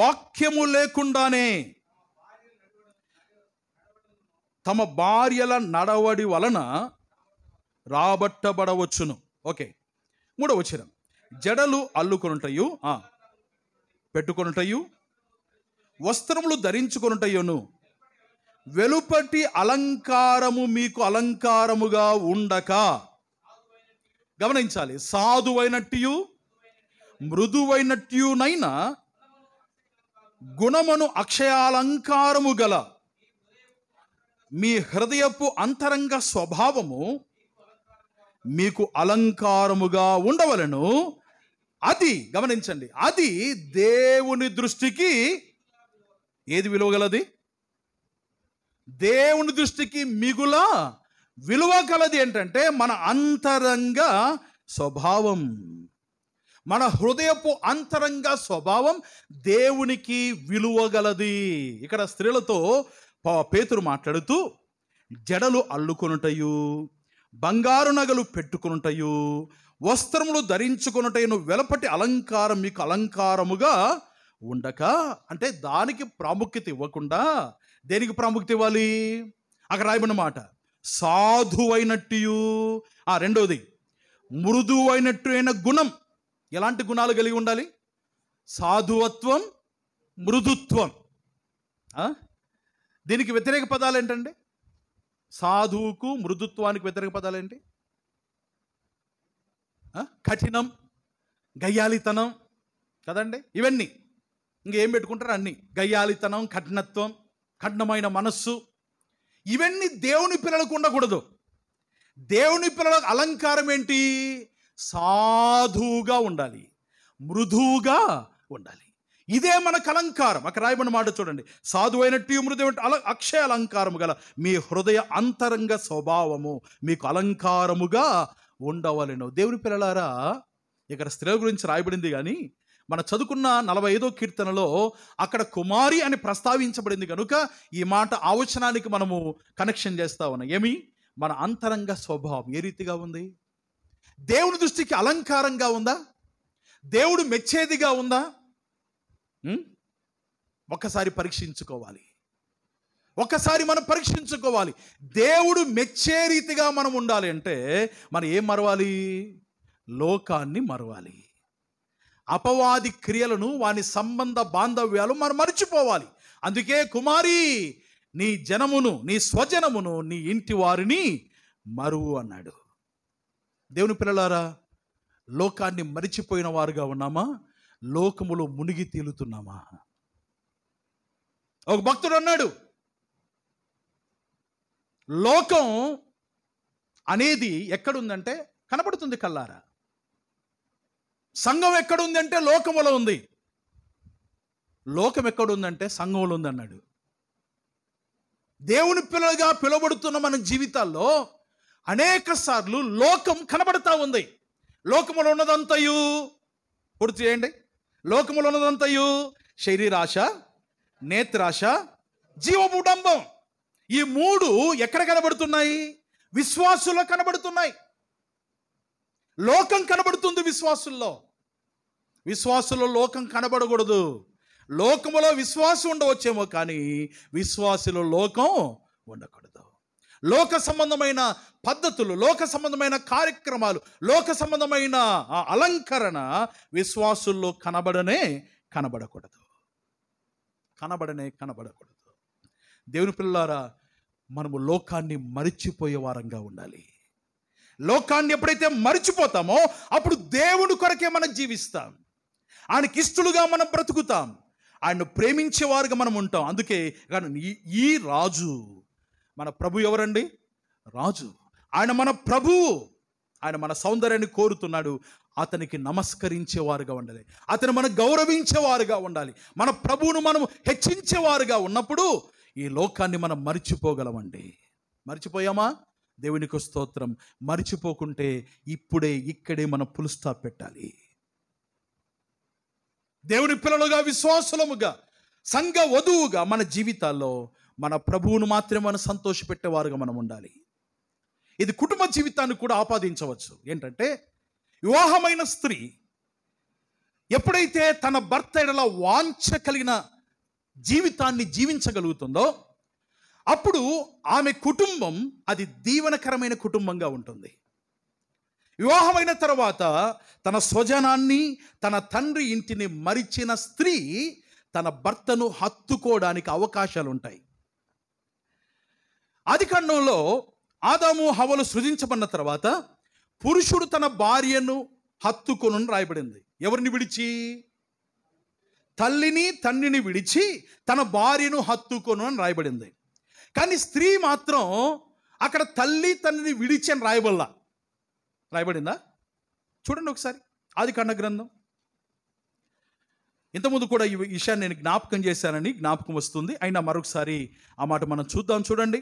వాక్యము లేకుండానే తమ భార్యల నడవడి వలన రాబట్టబడవచ్చును ఓకే మూడవచ్చిన జడలు అల్లుకొనుటయు పెట్టుకొనుటయు వస్త్రములు ధరించుకొనుటయును వెలుపటి అలంకారము మీకు అలంకారముగా ఉండక గమనించాలి సాధువైనట్టు మృదువైనట్యునైనా గుణమును అక్షయాలంకారము గల మీ హృదయపు అంతరంగ స్వభావము మీకు అలంకారముగా ఉండవలను అది గమనించండి అది దేవుని దృష్టికి ఏది విలువగలది దేవుని దృష్టికి మిగుల విలువ కలది ఏంటంటే మన అంతరంగ స్వభావం మన హృదయపు అంతరంగ స్వభావం దేవునికి విలువగలది ఇక్కడ స్త్రీలతో పేతురు మాట్లాడుతూ జడలు అల్లుకునుటయు బంగారు నగలు పెట్టుకునుటయు వస్త్రములు ధరించుకునుటయును వెలపటి అలంకారం మీకు అలంకారముగా ఉండక అంటే దానికి ప్రాముఖ్యత ఇవ్వకుండా దేనికి ప్రాముఖ్యత ఇవ్వాలి అక్కడ రాయబడిన మాట సాధువైనట్టు ఆ రెండవది మృదువైనట్టు అయిన గుణం ఎలాంటి గుణాలు కలిగి ఉండాలి సాధువత్వం మృదుత్వం దీనికి వ్యతిరేక పదాలు ఏంటండి సాధువుకు మృదుత్వానికి వ్యతిరేక పదాలు ఏంటి కఠినం గయ్యాలితనం కదండి ఇవన్నీ ఇంకేం పెట్టుకుంటారు అన్ని గయ్యాలితనం కఠినత్వం కఠినమైన మనస్సు ఇవన్నీ దేవుని పిల్లలకు ఉండకూడదు దేవుని పిల్లలకు అలంకారం ఏంటి సాధువుగా ఉండాలి మృదువుగా ఉండాలి ఇదే మనకు అలంకారం అక్కడ రాయబడిన మాట చూడండి సాధువైనట్టు మృదు అల అక్షయ అలంకారము గల మీ హృదయ అంతరంగ స్వభావము మీకు అలంకారముగా ఉండవలను దేవుని పిల్లలారా ఇక్కడ స్త్రీల గురించి రాయబడింది కానీ మన చదువుకున్న నలభై ఐదో కీర్తనలో అక్కడ కుమారి అని ప్రస్తావించబడింది కనుక ఈ మాట ఆవచనానికి మనము కనెక్షన్ చేస్తా ఉన్నాం ఏమి మన అంతరంగ స్వభావం ఏ రీతిగా ఉంది దేవుని దృష్టికి అలంకారంగా ఉందా దేవుడు మెచ్చేదిగా ఉందా ఒకసారి పరీక్షించుకోవాలి ఒకసారి మనం పరీక్షించుకోవాలి దేవుడు మెచ్చే రీతిగా మనం ఉండాలి అంటే మనం ఏం మరవాలి లోకాన్ని మరవాలి అపవాది క్రియలను వాని సంబంధ బాంధవ్యాలు మనం మరిచిపోవాలి అందుకే కుమారి నీ జనమును నీ స్వజనమును నీ ఇంటి వారిని మరువు అన్నాడు దేవుని పిల్లలారా లోకాన్ని మరిచిపోయిన వారుగా ఉన్నామా లోకములో మునిగి తేలుతున్నామా ఒక భక్తుడు అన్నాడు లోకం అనేది ఎక్కడుందంటే కనపడుతుంది కల్లారా సంఘం ఎక్కడుంది అంటే లోకములో ఉంది లోకం ఎక్కడుందంటే సంఘంలో ఉంది అన్నాడు దేవుని పిల్లలుగా పిలువబడుతున్న మన జీవితాల్లో అనేక సార్లు లోకం కనబడతా ఉంది లోకములో ఉన్నదంతయు పూర్తి చేయండి లోకములో ఉన్నదంతయు శరీరాశ నేత్రాశ జీవబుడంబం ఈ మూడు ఎక్కడ కనబడుతున్నాయి విశ్వాసులో కనబడుతున్నాయి లోకం కనబడుతుంది విశ్వాసుల్లో విశ్వాసులో లోకం కనబడకూడదు లోకములో విశ్వాసం ఉండవచ్చేమో కానీ విశ్వాసులో లోకం ఉండకూడదు లోక సంబంధమైన పద్ధతులు లోక సంబంధమైన కార్యక్రమాలు లోక సంబంధమైన అలంకరణ విశ్వాసుల్లో కనబడనే కనబడకూడదు కనబడనే కనబడకూడదు దేవుని పిల్లారా మనము లోకాన్ని మరిచిపోయే వారంగా ఉండాలి లోకాన్ని ఎప్పుడైతే మర్చిపోతామో అప్పుడు దేవుడు కొరకే మనం జీవిస్తాం ఆయనకి ఇష్టలుగా మనం బ్రతుకుతాం ఆయన ప్రేమించేవారుగా మనం ఉంటాం అందుకే కానీ ఈ రాజు మన ప్రభు ఎవరండి రాజు ఆయన మన ప్రభువు ఆయన మన సౌందర్యాన్ని కోరుతున్నాడు అతనికి నమస్కరించేవారుగా ఉండాలి అతను మనం గౌరవించేవారుగా ఉండాలి మన ప్రభువును మనం హెచ్చించేవారుగా ఉన్నప్పుడు ఈ లోకాన్ని మనం మర్చిపోగలమండి మర్చిపోయామా దేవునికి స్తోత్రం మరిచిపోకుంటే ఇప్పుడే ఇక్కడే మనం పుల్ స్టాప్ పెట్టాలి దేవుని పిల్లలుగా విశ్వాసులముగా సంఘ వధువుగా మన జీవితాల్లో మన ప్రభువును మాత్రమే మనం సంతోషపెట్టేవారుగా మనం ఉండాలి ఇది కుటుంబ జీవితాన్ని కూడా ఆపాదించవచ్చు ఏంటంటే వివాహమైన స్త్రీ ఎప్పుడైతే తన భర్త ఎడల వాంఛ కలిగిన జీవితాన్ని జీవించగలుగుతుందో అప్పుడు ఆమె కుటుంబం అది దీవనకరమైన కుటుంబంగా ఉంటుంది వివాహమైన తర్వాత తన స్వజనాన్ని తన తండ్రి ఇంటిని మరిచిన స్త్రీ తన భర్తను హత్తుకోవడానికి అవకాశాలు ఉంటాయి కండంలో ఆదాము హవలు సృజించబడిన తర్వాత పురుషుడు తన భార్యను హత్తుకొను రాయబడింది ఎవరిని విడిచి తల్లిని తండ్రిని విడిచి తన భార్యను హత్తుకొను అని రాయబడింది కానీ స్త్రీ మాత్రం అక్కడ తల్లి విడిచి విడిచని రాయబడ రాయబడిందా చూడండి ఒకసారి ఆది కన్న గ్రంథం ఇంతకుముందు కూడా ఈ విషయాన్ని నేను జ్ఞాపకం చేశానని జ్ఞాపకం వస్తుంది అయినా మరొకసారి ఆ మాట మనం చూద్దాం చూడండి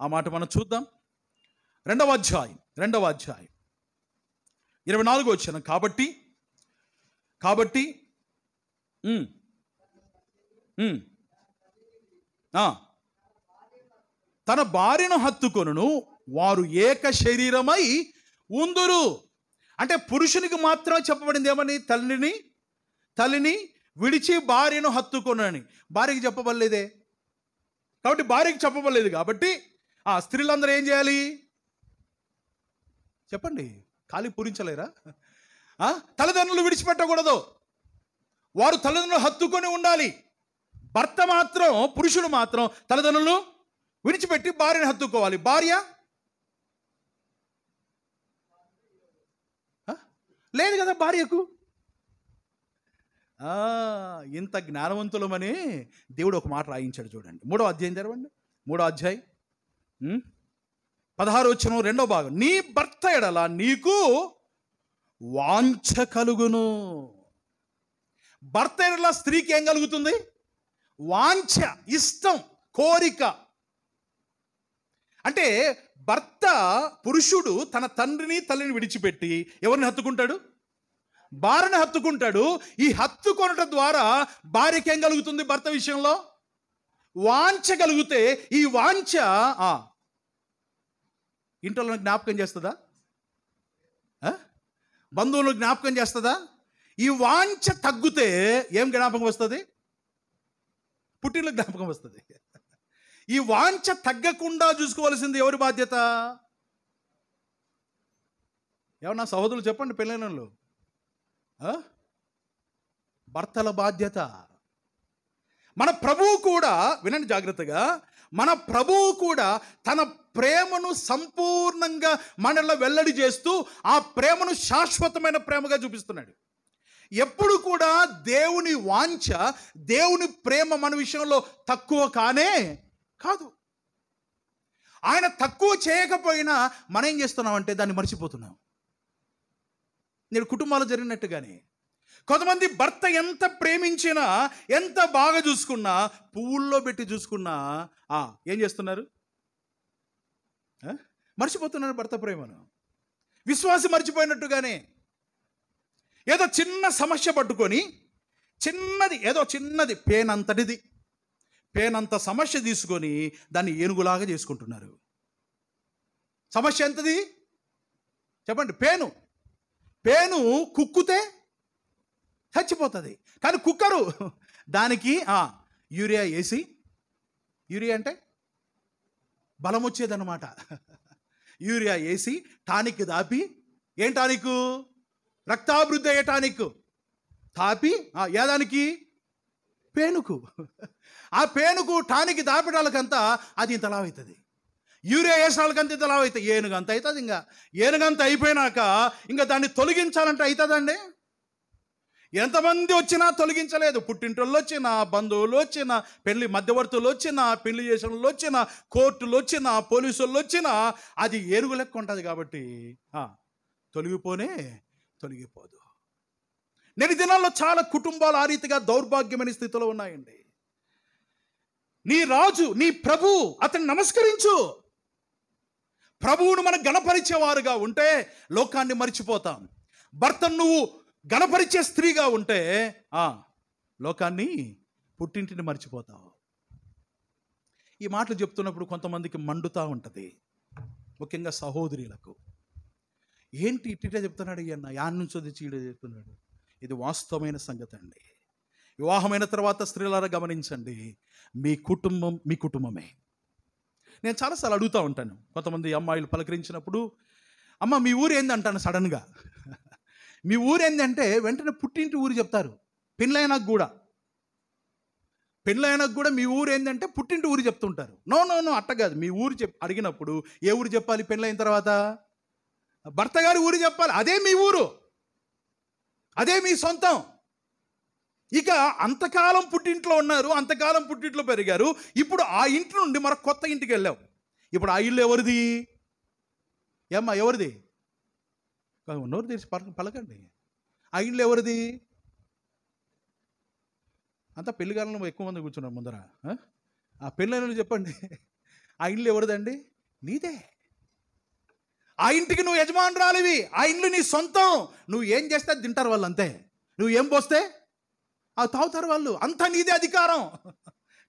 ఆ మాట మనం చూద్దాం రెండవ అధ్యాయం రెండవ అధ్యాయం ఇరవై నాలుగు వచ్చాను కాబట్టి కాబట్టి తన భార్యను హత్తుకొనును వారు ఏక శరీరమై ఉందురు అంటే పురుషునికి మాత్రమే చెప్పబడింది ఏమని తల్లిని తల్లిని విడిచి భార్యను హత్తుకొనని భార్యకి చెప్పబడలేదే కాబట్టి భార్యకి చెప్పబడలేదు కాబట్టి ఆ స్త్రీలందరూ ఏం చేయాలి చెప్పండి ఖాళీ పూరించలేరా తల్లిదండ్రులు విడిచిపెట్టకూడదు వారు తల్లిదండ్రులు హత్తుకొని ఉండాలి భర్త మాత్రం పురుషుడు మాత్రం తల్లిదండ్రులు విడిచిపెట్టి భార్యను హత్తుకోవాలి భార్య లేదు కదా భార్యకు ఇంత జ్ఞానవంతులమని దేవుడు ఒక మాట రాయించాడు చూడండి మూడో అధ్యాయం తెరవండి మూడో అధ్యాయం పదహారు వచ్చిన రెండో భాగం నీ భర్త ఎడల నీకు వాంఛ కలుగును భర్త ఎడల స్త్రీకి ఏం కలుగుతుంది వాంఛ ఇష్టం కోరిక అంటే భర్త పురుషుడు తన తండ్రిని తల్లిని విడిచిపెట్టి ఎవరిని హత్తుకుంటాడు భార్యను హత్తుకుంటాడు ఈ కొనటం ద్వారా భార్యకి ఏం కలుగుతుంది భర్త విషయంలో వాంఛ కలిగితే ఈ వాంఛ ఇంట్లో జ్ఞాపకం చేస్తుందా బంధువులు జ్ఞాపకం చేస్తుందా ఈ వాంఛ తగ్గితే ఏం జ్ఞాపకం వస్తుంది పుట్టిన జ్ఞాపకం వస్తుంది ఈ వాంఛ తగ్గకుండా చూసుకోవాల్సింది ఎవరి బాధ్యత ఏమన్నా సహోదరులు చెప్పండి పెళ్ళైనళ్ళు భర్తల బాధ్యత మన ప్రభువు కూడా వినండి జాగ్రత్తగా మన ప్రభువు కూడా తన ప్రేమను సంపూర్ణంగా మనలో వెల్లడి చేస్తూ ఆ ప్రేమను శాశ్వతమైన ప్రేమగా చూపిస్తున్నాడు ఎప్పుడు కూడా దేవుని వాంఛ దేవుని ప్రేమ మన విషయంలో తక్కువ కానే కాదు ఆయన తక్కువ చేయకపోయినా మనం ఏం చేస్తున్నామంటే దాన్ని మర్చిపోతున్నాం నేను కుటుంబాలు జరిగినట్టుగానే కొంతమంది భర్త ఎంత ప్రేమించినా ఎంత బాగా చూసుకున్నా పువ్వుల్లో పెట్టి చూసుకున్నా ఆ ఏం చేస్తున్నారు మర్చిపోతున్నారు భర్త ప్రేమను విశ్వాసం మర్చిపోయినట్టుగానే ఏదో చిన్న సమస్య పట్టుకొని చిన్నది ఏదో చిన్నది పేనంతటిది పేనంత సమస్య తీసుకొని దాన్ని ఏనుగులాగా చేసుకుంటున్నారు సమస్య ఎంతది చెప్పండి పేను పేను కుక్కుతే చచ్చిపోతుంది కానీ కుక్కరు దానికి యూరియా వేసి యూరియా అంటే బలం వచ్చేదన్నమాట యూరియా వేసి టానిక్ దాపి ఏం టానిక్ రక్తాభివృద్ధి అయ్యే టానిక్ తాపి ఏదానికి పేనుకు ఆ పేనుకు టానికి దాపిడాలకంతా అది ఇంత అవుతుంది యూరియా వేసినాలకంత ఇంత అవుతుంది ఏనుగంత అవుతుంది ఇంకా ఏనుగంత అయిపోయినాక ఇంకా దాన్ని తొలగించాలంటే అవుతుందండి ఎంతమంది వచ్చినా తొలగించలేదు పుట్టింటోళ్ళు వచ్చినా బంధువులు వచ్చినా పెళ్లి మధ్యవర్తులు వచ్చినా పెళ్లి చేసిన వాళ్ళు వచ్చినా కోర్టులు వచ్చినా పోలీసులు వచ్చినా అది ఏనుగు లెక్క ఉంటుంది కాబట్టి తొలగిపోనే తొలగిపోదు నేటి దినాల్లో చాలా కుటుంబాలు ఆ రీతిగా దౌర్భాగ్యమైన స్థితిలో ఉన్నాయండి నీ రాజు నీ ప్రభు అతన్ని నమస్కరించు ప్రభువును మనం గణపరిచేవారుగా ఉంటే లోకాన్ని మర్చిపోతాం భర్తను నువ్వు గణపరిచే స్త్రీగా ఉంటే ఆ లోకాన్ని పుట్టింటిని మర్చిపోతావు ఈ మాటలు చెప్తున్నప్పుడు కొంతమందికి మండుతా ఉంటుంది ముఖ్యంగా సహోదరులకు ఏంటి ఇట్టిటే చెప్తున్నాడు ఈయన యాన్ని నుంచో చీడ చెప్తున్నాడు ఇది వాస్తవమైన సంగతి అండి వివాహమైన తర్వాత స్త్రీలారా గమనించండి మీ కుటుంబం మీ కుటుంబమే నేను చాలాసార్లు అడుగుతూ ఉంటాను కొంతమంది అమ్మాయిలు పలకరించినప్పుడు అమ్మ మీ ఊరు ఏంది అంటాను సడన్గా మీ ఊరు వెంటనే పుట్టింటి ఊరు చెప్తారు పెళ్ళైనా కూడా పెళ్ళైనా కూడా మీ ఊరు ఏంటంటే పుట్టింటి ఊరు చెప్తుంటారు నో నో నో అట్ట కాదు మీ ఊరు చెప్ అడిగినప్పుడు ఏ ఊరు చెప్పాలి పెళ్ళైన తర్వాత భర్త గారి ఊరు చెప్పాలి అదే మీ ఊరు అదే మీ సొంతం ఇక అంతకాలం పుట్టింట్లో ఉన్నారు అంతకాలం పుట్టింట్లో పెరిగారు ఇప్పుడు ఆ ఇంటి నుండి మరొక కొత్త ఇంటికి వెళ్ళావు ఇప్పుడు ఆ ఇల్లు ఎవరిది ఏమ్మా ఎవరిది నోరు తెలిసి పలక పలకండి ఆ ఇల్లు ఎవరిది అంతా పెళ్లి కాలంలో ఎక్కువ మంది కూర్చున్నారు ముందర ఆ పెళ్ళైన చెప్పండి ఆ ఇల్లు ఎవరిదండి నీదే ఆ ఇంటికి నువ్వు యజమానురాలివి ఆ ఇండ్లు నీ సొంతం నువ్వు ఏం చేస్తే తింటారు వాళ్ళు అంతే నువ్వు ఏం పోస్తే అవి తాగుతారు వాళ్ళు అంత నీదే అధికారం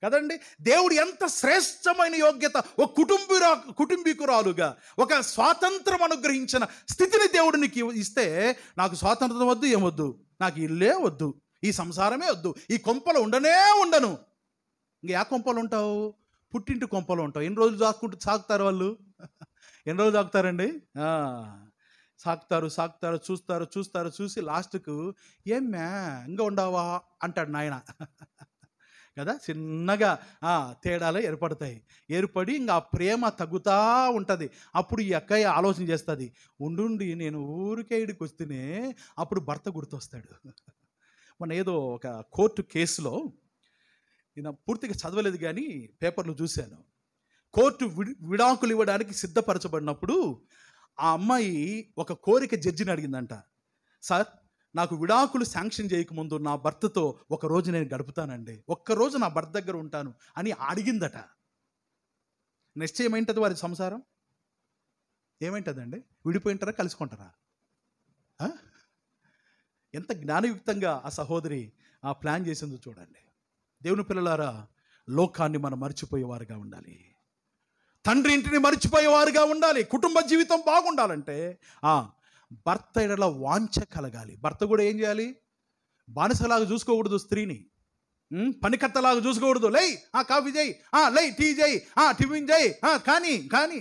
కదండి దేవుడు ఎంత శ్రేష్టమైన యోగ్యత ఒక కుటుంబీరా కుటుంబీకురాలుగా ఒక స్వాతంత్రం అనుగ్రహించిన స్థితిని దేవుడు నీకు ఇస్తే నాకు స్వాతంత్రం వద్దు ఏమొద్దు నాకు ఇల్లే వద్దు ఈ సంసారమే వద్దు ఈ కొంపలు ఉండనే ఉండను ఇంక యా కొంపలు ఉంటావు పుట్టింటి కొంపలు ఉంటావు ఎన్ని రోజులు దాక్కుంటూ సాగుతారు వాళ్ళు ఎన్ని రోజులు తాగుతారండి సాకుతారు సాకుతారు చూస్తారు చూస్తారు చూసి లాస్ట్కు ఏమ్మే ఇంకా ఉండవా అంటాడు నాయన కదా చిన్నగా తేడాలు ఏర్పడతాయి ఏర్పడి ఇంకా ఆ ప్రేమ తగ్గుతూ ఉంటుంది అప్పుడు ఈ అక్కయ్య ఆలోచన చేస్తుంది ఉండుండి నేను ఊరికే ఇడికి వస్తేనే అప్పుడు భర్త గుర్తొస్తాడు మన ఏదో ఒక కోర్టు కేసులో నేను పూర్తిగా చదవలేదు కానీ పేపర్లు చూశాను కోర్టు విడాకులు ఇవ్వడానికి సిద్ధపరచబడినప్పుడు ఆ అమ్మాయి ఒక కోరిక జడ్జిని అడిగిందంట సార్ నాకు విడాకులు శాంక్షన్ చేయకముందు నా భర్తతో ఒక రోజు నేను గడుపుతానండి ఒక్కరోజు నా భర్త దగ్గర ఉంటాను అని అడిగిందట నెక్స్ట్ వారి సంసారం ఏమైంటుందండి విడిపోయింటారా కలుసుకుంటారా ఎంత జ్ఞానయుక్తంగా ఆ సహోదరి ఆ ప్లాన్ చేసిందో చూడండి దేవుని పిల్లలారా లోకాన్ని మనం మర్చిపోయేవారుగా ఉండాలి తండ్రి ఇంటిని మర్చిపోయేవారుగా ఉండాలి కుటుంబ జీవితం బాగుండాలంటే భర్త ఎడల వాంఛ కలగాలి భర్త కూడా ఏం చేయాలి బానిసలాగా చూసుకోకూడదు స్త్రీని పనికత్తలాగా చూసుకోకూడదు లై ఆ కాఫీ చేయి ఆ లై టీ చేయి ఆ టిఫిన్ చేయి కానీ కానీ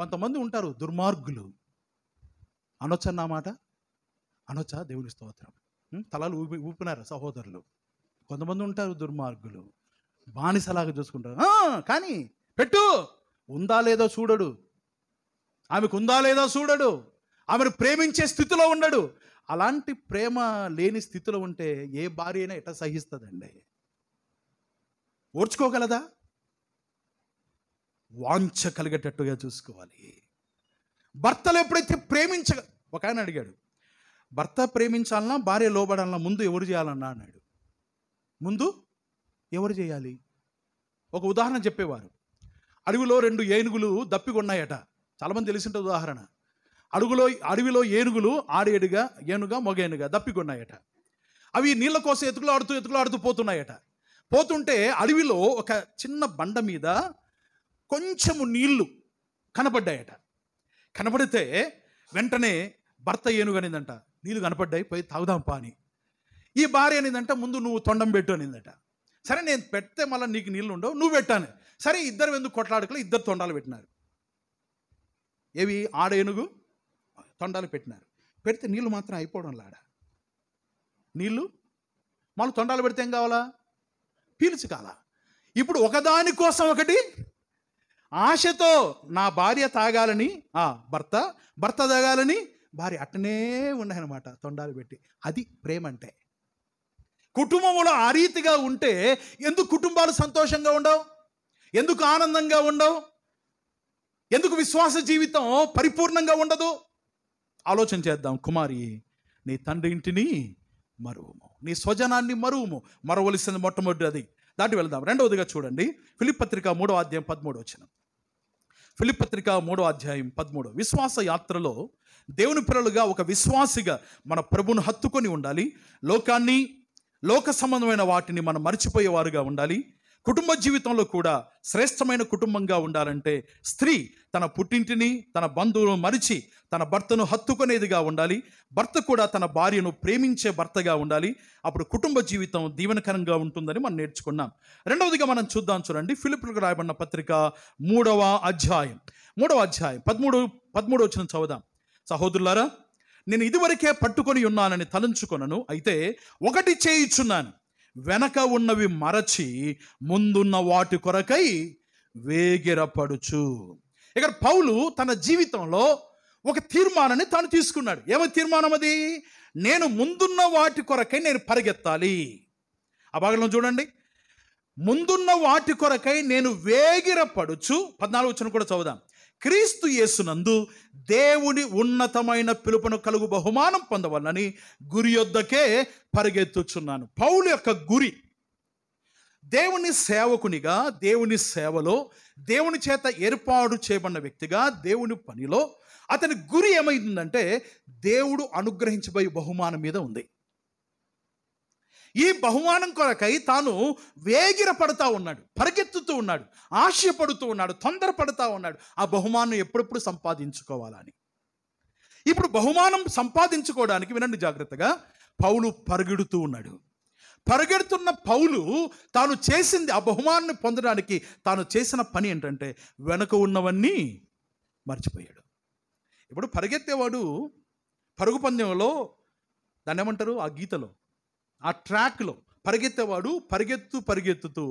కొంతమంది ఉంటారు దుర్మార్గులు అనొచ్చా అన్నమాట మాట అనొచ్చా దేవుని స్తోత్రం తలలు ఊపి ఊపినారు సహోదరులు కొంతమంది ఉంటారు దుర్మార్గులు బానిసలాగా చూసుకుంటారు కానీ పెట్టు ఉందా లేదో చూడడు ఆమెకు ఉందా లేదో చూడడు ఆమెను ప్రేమించే స్థితిలో ఉండడు అలాంటి ప్రేమ లేని స్థితిలో ఉంటే ఏ భార్య అయినా ఎట సహిస్తుందండి ఓర్చుకోగలదా వాంఛ కలిగేటట్టుగా చూసుకోవాలి భర్తలు ఎప్పుడైతే ప్రేమించ ఒక ఆయన అడిగాడు భర్త ప్రేమించాలన్నా భార్య లోబడాలన్నా ముందు ఎవరు చేయాలన్నా అన్నాడు ముందు ఎవరు చేయాలి ఒక ఉదాహరణ చెప్పేవారు అడవిలో రెండు ఏనుగులు దప్పికొన్నాయట చాలామంది తెలిసిన ఉదాహరణ అడుగులో అడవిలో ఏనుగులు ఆడేడుగా ఏనుగా మొగేనుగా దప్పికొన్నాయట అవి నీళ్ళ కోసం ఎత్తుకులు ఆడుతూ ఎతుకులు ఆడుతూ పోతున్నాయట పోతుంటే అడవిలో ఒక చిన్న బండ మీద కొంచెము నీళ్లు కనపడ్డాయట కనపడితే వెంటనే భర్త ఏనుగు అనిందంట నీళ్ళు కనపడ్డాయి పోయి తాగుదాం పా అని ఈ భార్య అనిందంట ముందు నువ్వు తొండం పెట్టు అనిందట సరే నేను పెడితే మళ్ళీ నీకు నీళ్ళు ఉండవు నువ్వు పెట్టాను సరే ఇద్దరు ఎందుకు కొట్లాడుకులే ఇద్దరు తొండాలు పెట్టినారు ఏవి ఆడ ఏనుగు తొండాలు పెట్టినారు పెడితే నీళ్ళు మాత్రం అయిపోవడం లాడ నీళ్ళు మళ్ళీ తొండాలు పెడితే ఏం కావాలా పీల్చు కాలా ఇప్పుడు ఒకదాని కోసం ఒకటి ఆశతో నా భార్య తాగాలని ఆ భర్త భర్త తాగాలని భార్య అట్టనే ఉన్నాయన్నమాట తొండాలు పెట్టి అది ప్రేమ అంటే కుటుంబంలో ఆ రీతిగా ఉంటే ఎందుకు కుటుంబాలు సంతోషంగా ఉండవు ఎందుకు ఆనందంగా ఉండవు ఎందుకు విశ్వాస జీవితం పరిపూర్ణంగా ఉండదు ఆలోచన చేద్దాం కుమారి నీ తండ్రి ఇంటిని మరువుము నీ స్వజనాన్ని మరువుము మొట్టమొదటి అది దాటి వెళ్దాం రెండవదిగా చూడండి పత్రిక మూడో అధ్యాయం పదమూడు వచ్చిన పత్రిక మూడో అధ్యాయం పదమూడు విశ్వాస యాత్రలో దేవుని పిల్లలుగా ఒక విశ్వాసిగా మన ప్రభును హత్తుకొని ఉండాలి లోకాన్ని లోక సంబంధమైన వాటిని మనం మర్చిపోయేవారుగా ఉండాలి కుటుంబ జీవితంలో కూడా శ్రేష్టమైన కుటుంబంగా ఉండాలంటే స్త్రీ తన పుట్టింటిని తన బంధువులను మరిచి తన భర్తను హత్తుకునేదిగా ఉండాలి భర్త కూడా తన భార్యను ప్రేమించే భర్తగా ఉండాలి అప్పుడు కుటుంబ జీవితం దీవెనకరంగా ఉంటుందని మనం నేర్చుకున్నాం రెండవదిగా మనం చూద్దాం చూడండి ఫిలిప్లకు రాయబడిన పత్రిక మూడవ అధ్యాయం మూడవ అధ్యాయం పదమూడు పదమూడు వచ్చిన చదువుదాం సహోదరులారా నేను ఇదివరకే పట్టుకొని ఉన్నానని తలంచుకొనను అయితే ఒకటి చేయిచున్నాను వెనక ఉన్నవి మరచి ముందున్న వాటి కొరకై వేగిరపడుచు ఇక్కడ పౌలు తన జీవితంలో ఒక తీర్మానాన్ని తాను తీసుకున్నాడు ఏమ తీర్మానం అది నేను ముందున్న వాటి కొరకై నేను పరిగెత్తాలి ఆ భాగంలో చూడండి ముందున్న వాటి కొరకై నేను వేగిరపడుచు పద్నాలుగు వచ్చిన కూడా చదువుదాం క్రీస్తు యేసునందు దేవుని ఉన్నతమైన పిలుపును కలుగు బహుమానం పొందవాలని గురి యొద్దకే పరిగెత్తుచున్నాను పౌలు యొక్క గురి దేవుని సేవకునిగా దేవుని సేవలో దేవుని చేత ఏర్పాటు చేయబడిన వ్యక్తిగా దేవుని పనిలో అతని గురి ఏమైందంటే దేవుడు అనుగ్రహించబోయే బహుమానం మీద ఉంది ఈ బహుమానం కొరకై తాను వేగిరపడతా ఉన్నాడు పరిగెత్తుతూ ఉన్నాడు ఆశయపడుతూ ఉన్నాడు తొందరపడుతూ ఉన్నాడు ఆ బహుమానం ఎప్పుడెప్పుడు సంపాదించుకోవాలని ఇప్పుడు బహుమానం సంపాదించుకోవడానికి వినండి జాగ్రత్తగా పౌలు పరుగెడుతూ ఉన్నాడు పరుగెడుతున్న పౌలు తాను చేసింది ఆ బహుమానాన్ని పొందడానికి తాను చేసిన పని ఏంటంటే వెనక ఉన్నవన్నీ మర్చిపోయాడు ఇప్పుడు పరిగెత్తేవాడు పరుగు పందెంలో దాన్ని ఏమంటారు ఆ గీతలో ఆ ట్రాక్లో పరిగెత్తేవాడు పరిగెత్తు పరిగెత్తుతూ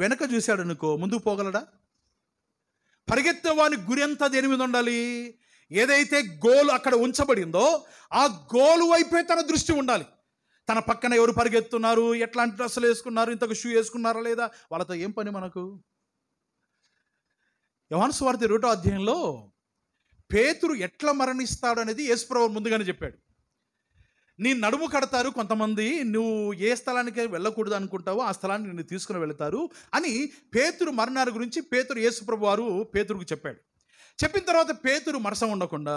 వెనక చూశాడు అనుకో ముందుకు పోగలడా పరిగెత్తేవాని గురి ఎంత ఎనిమిది ఉండాలి ఏదైతే గోలు అక్కడ ఉంచబడిందో ఆ గోలు వైపే తన దృష్టి ఉండాలి తన పక్కన ఎవరు పరిగెత్తున్నారు ఎట్లాంటి డ్రెస్సులు వేసుకున్నారు ఇంతకు షూ వేసుకున్నారా లేదా వాళ్ళతో ఏం పని మనకు యోహాను స్వార్థ రూటో అధ్యయంలో పేతురు ఎట్లా మరణిస్తాడు అనేది యేసుప్రభు ముందుగానే చెప్పాడు నీ నడుము కడతారు కొంతమంది నువ్వు ఏ స్థలానికి వెళ్ళకూడదు అనుకుంటావో ఆ స్థలానికి నిన్ను తీసుకుని వెళతారు అని పేతురు మరణాల గురించి పేతురు యేసుప్రభు వారు పేతురుకు చెప్పాడు చెప్పిన తర్వాత పేతురు మరస ఉండకుండా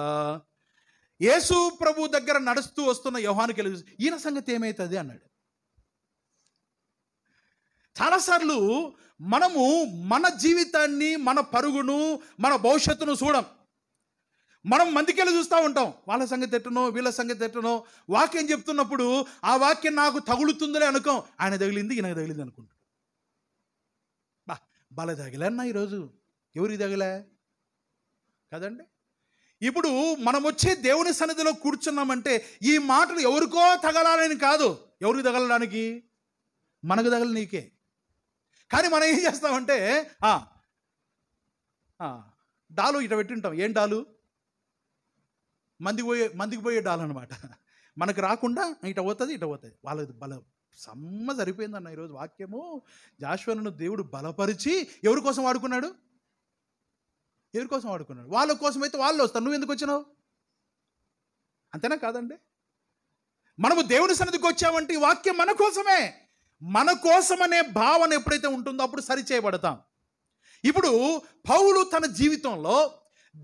యేసు ప్రభు దగ్గర నడుస్తూ వస్తున్న యోహానికి ఈయన సంగతి ఏమవుతుంది అన్నాడు చాలాసార్లు మనము మన జీవితాన్ని మన పరుగును మన భవిష్యత్తును చూడం మనం మందికెళ్ళి చూస్తూ ఉంటాం వాళ్ళ సంగతి ఎట్టనో వీళ్ళ సంగతి ఎట్టనో వాక్యం చెప్తున్నప్పుడు ఆ వాక్యం నాకు తగులుతుందిలే అనుకోం ఆయన తగిలింది ఈయనకు తగిలింది అనుకుంటా బా బల తగిలన్నా ఈరోజు ఎవరికి తగిలే కదండి ఇప్పుడు మనం వచ్చే దేవుని సన్నిధిలో కూర్చున్నామంటే ఈ మాటలు ఎవరికో తగలాలని కాదు ఎవరికి తగలడానికి మనకు తగల నీకే కానీ మనం ఏం చేస్తామంటే డాలు ఇట పెట్టింటాం ఏం డాలు మందికి పోయే మందికి పోయే డాల్ అనమాట మనకు రాకుండా ఇట పోతుంది ఇట పోతుంది వాళ్ళది బలం సమ్మ సరిపోయిందన్న ఈరోజు వాక్యము జాశ్వరను దేవుడు బలపరిచి ఎవరి కోసం వాడుకున్నాడు ఎవరి కోసం వాడుకున్నాడు వాళ్ళ కోసం అయితే వాళ్ళు వస్తారు నువ్వు ఎందుకు వచ్చినావు అంతేనా కాదండి మనము దేవుని సన్నిధికి వచ్చామంటే ఈ వాక్యం మన కోసమే మన కోసం అనే భావన ఎప్పుడైతే ఉంటుందో అప్పుడు సరిచేయబడతాం ఇప్పుడు పౌలు తన జీవితంలో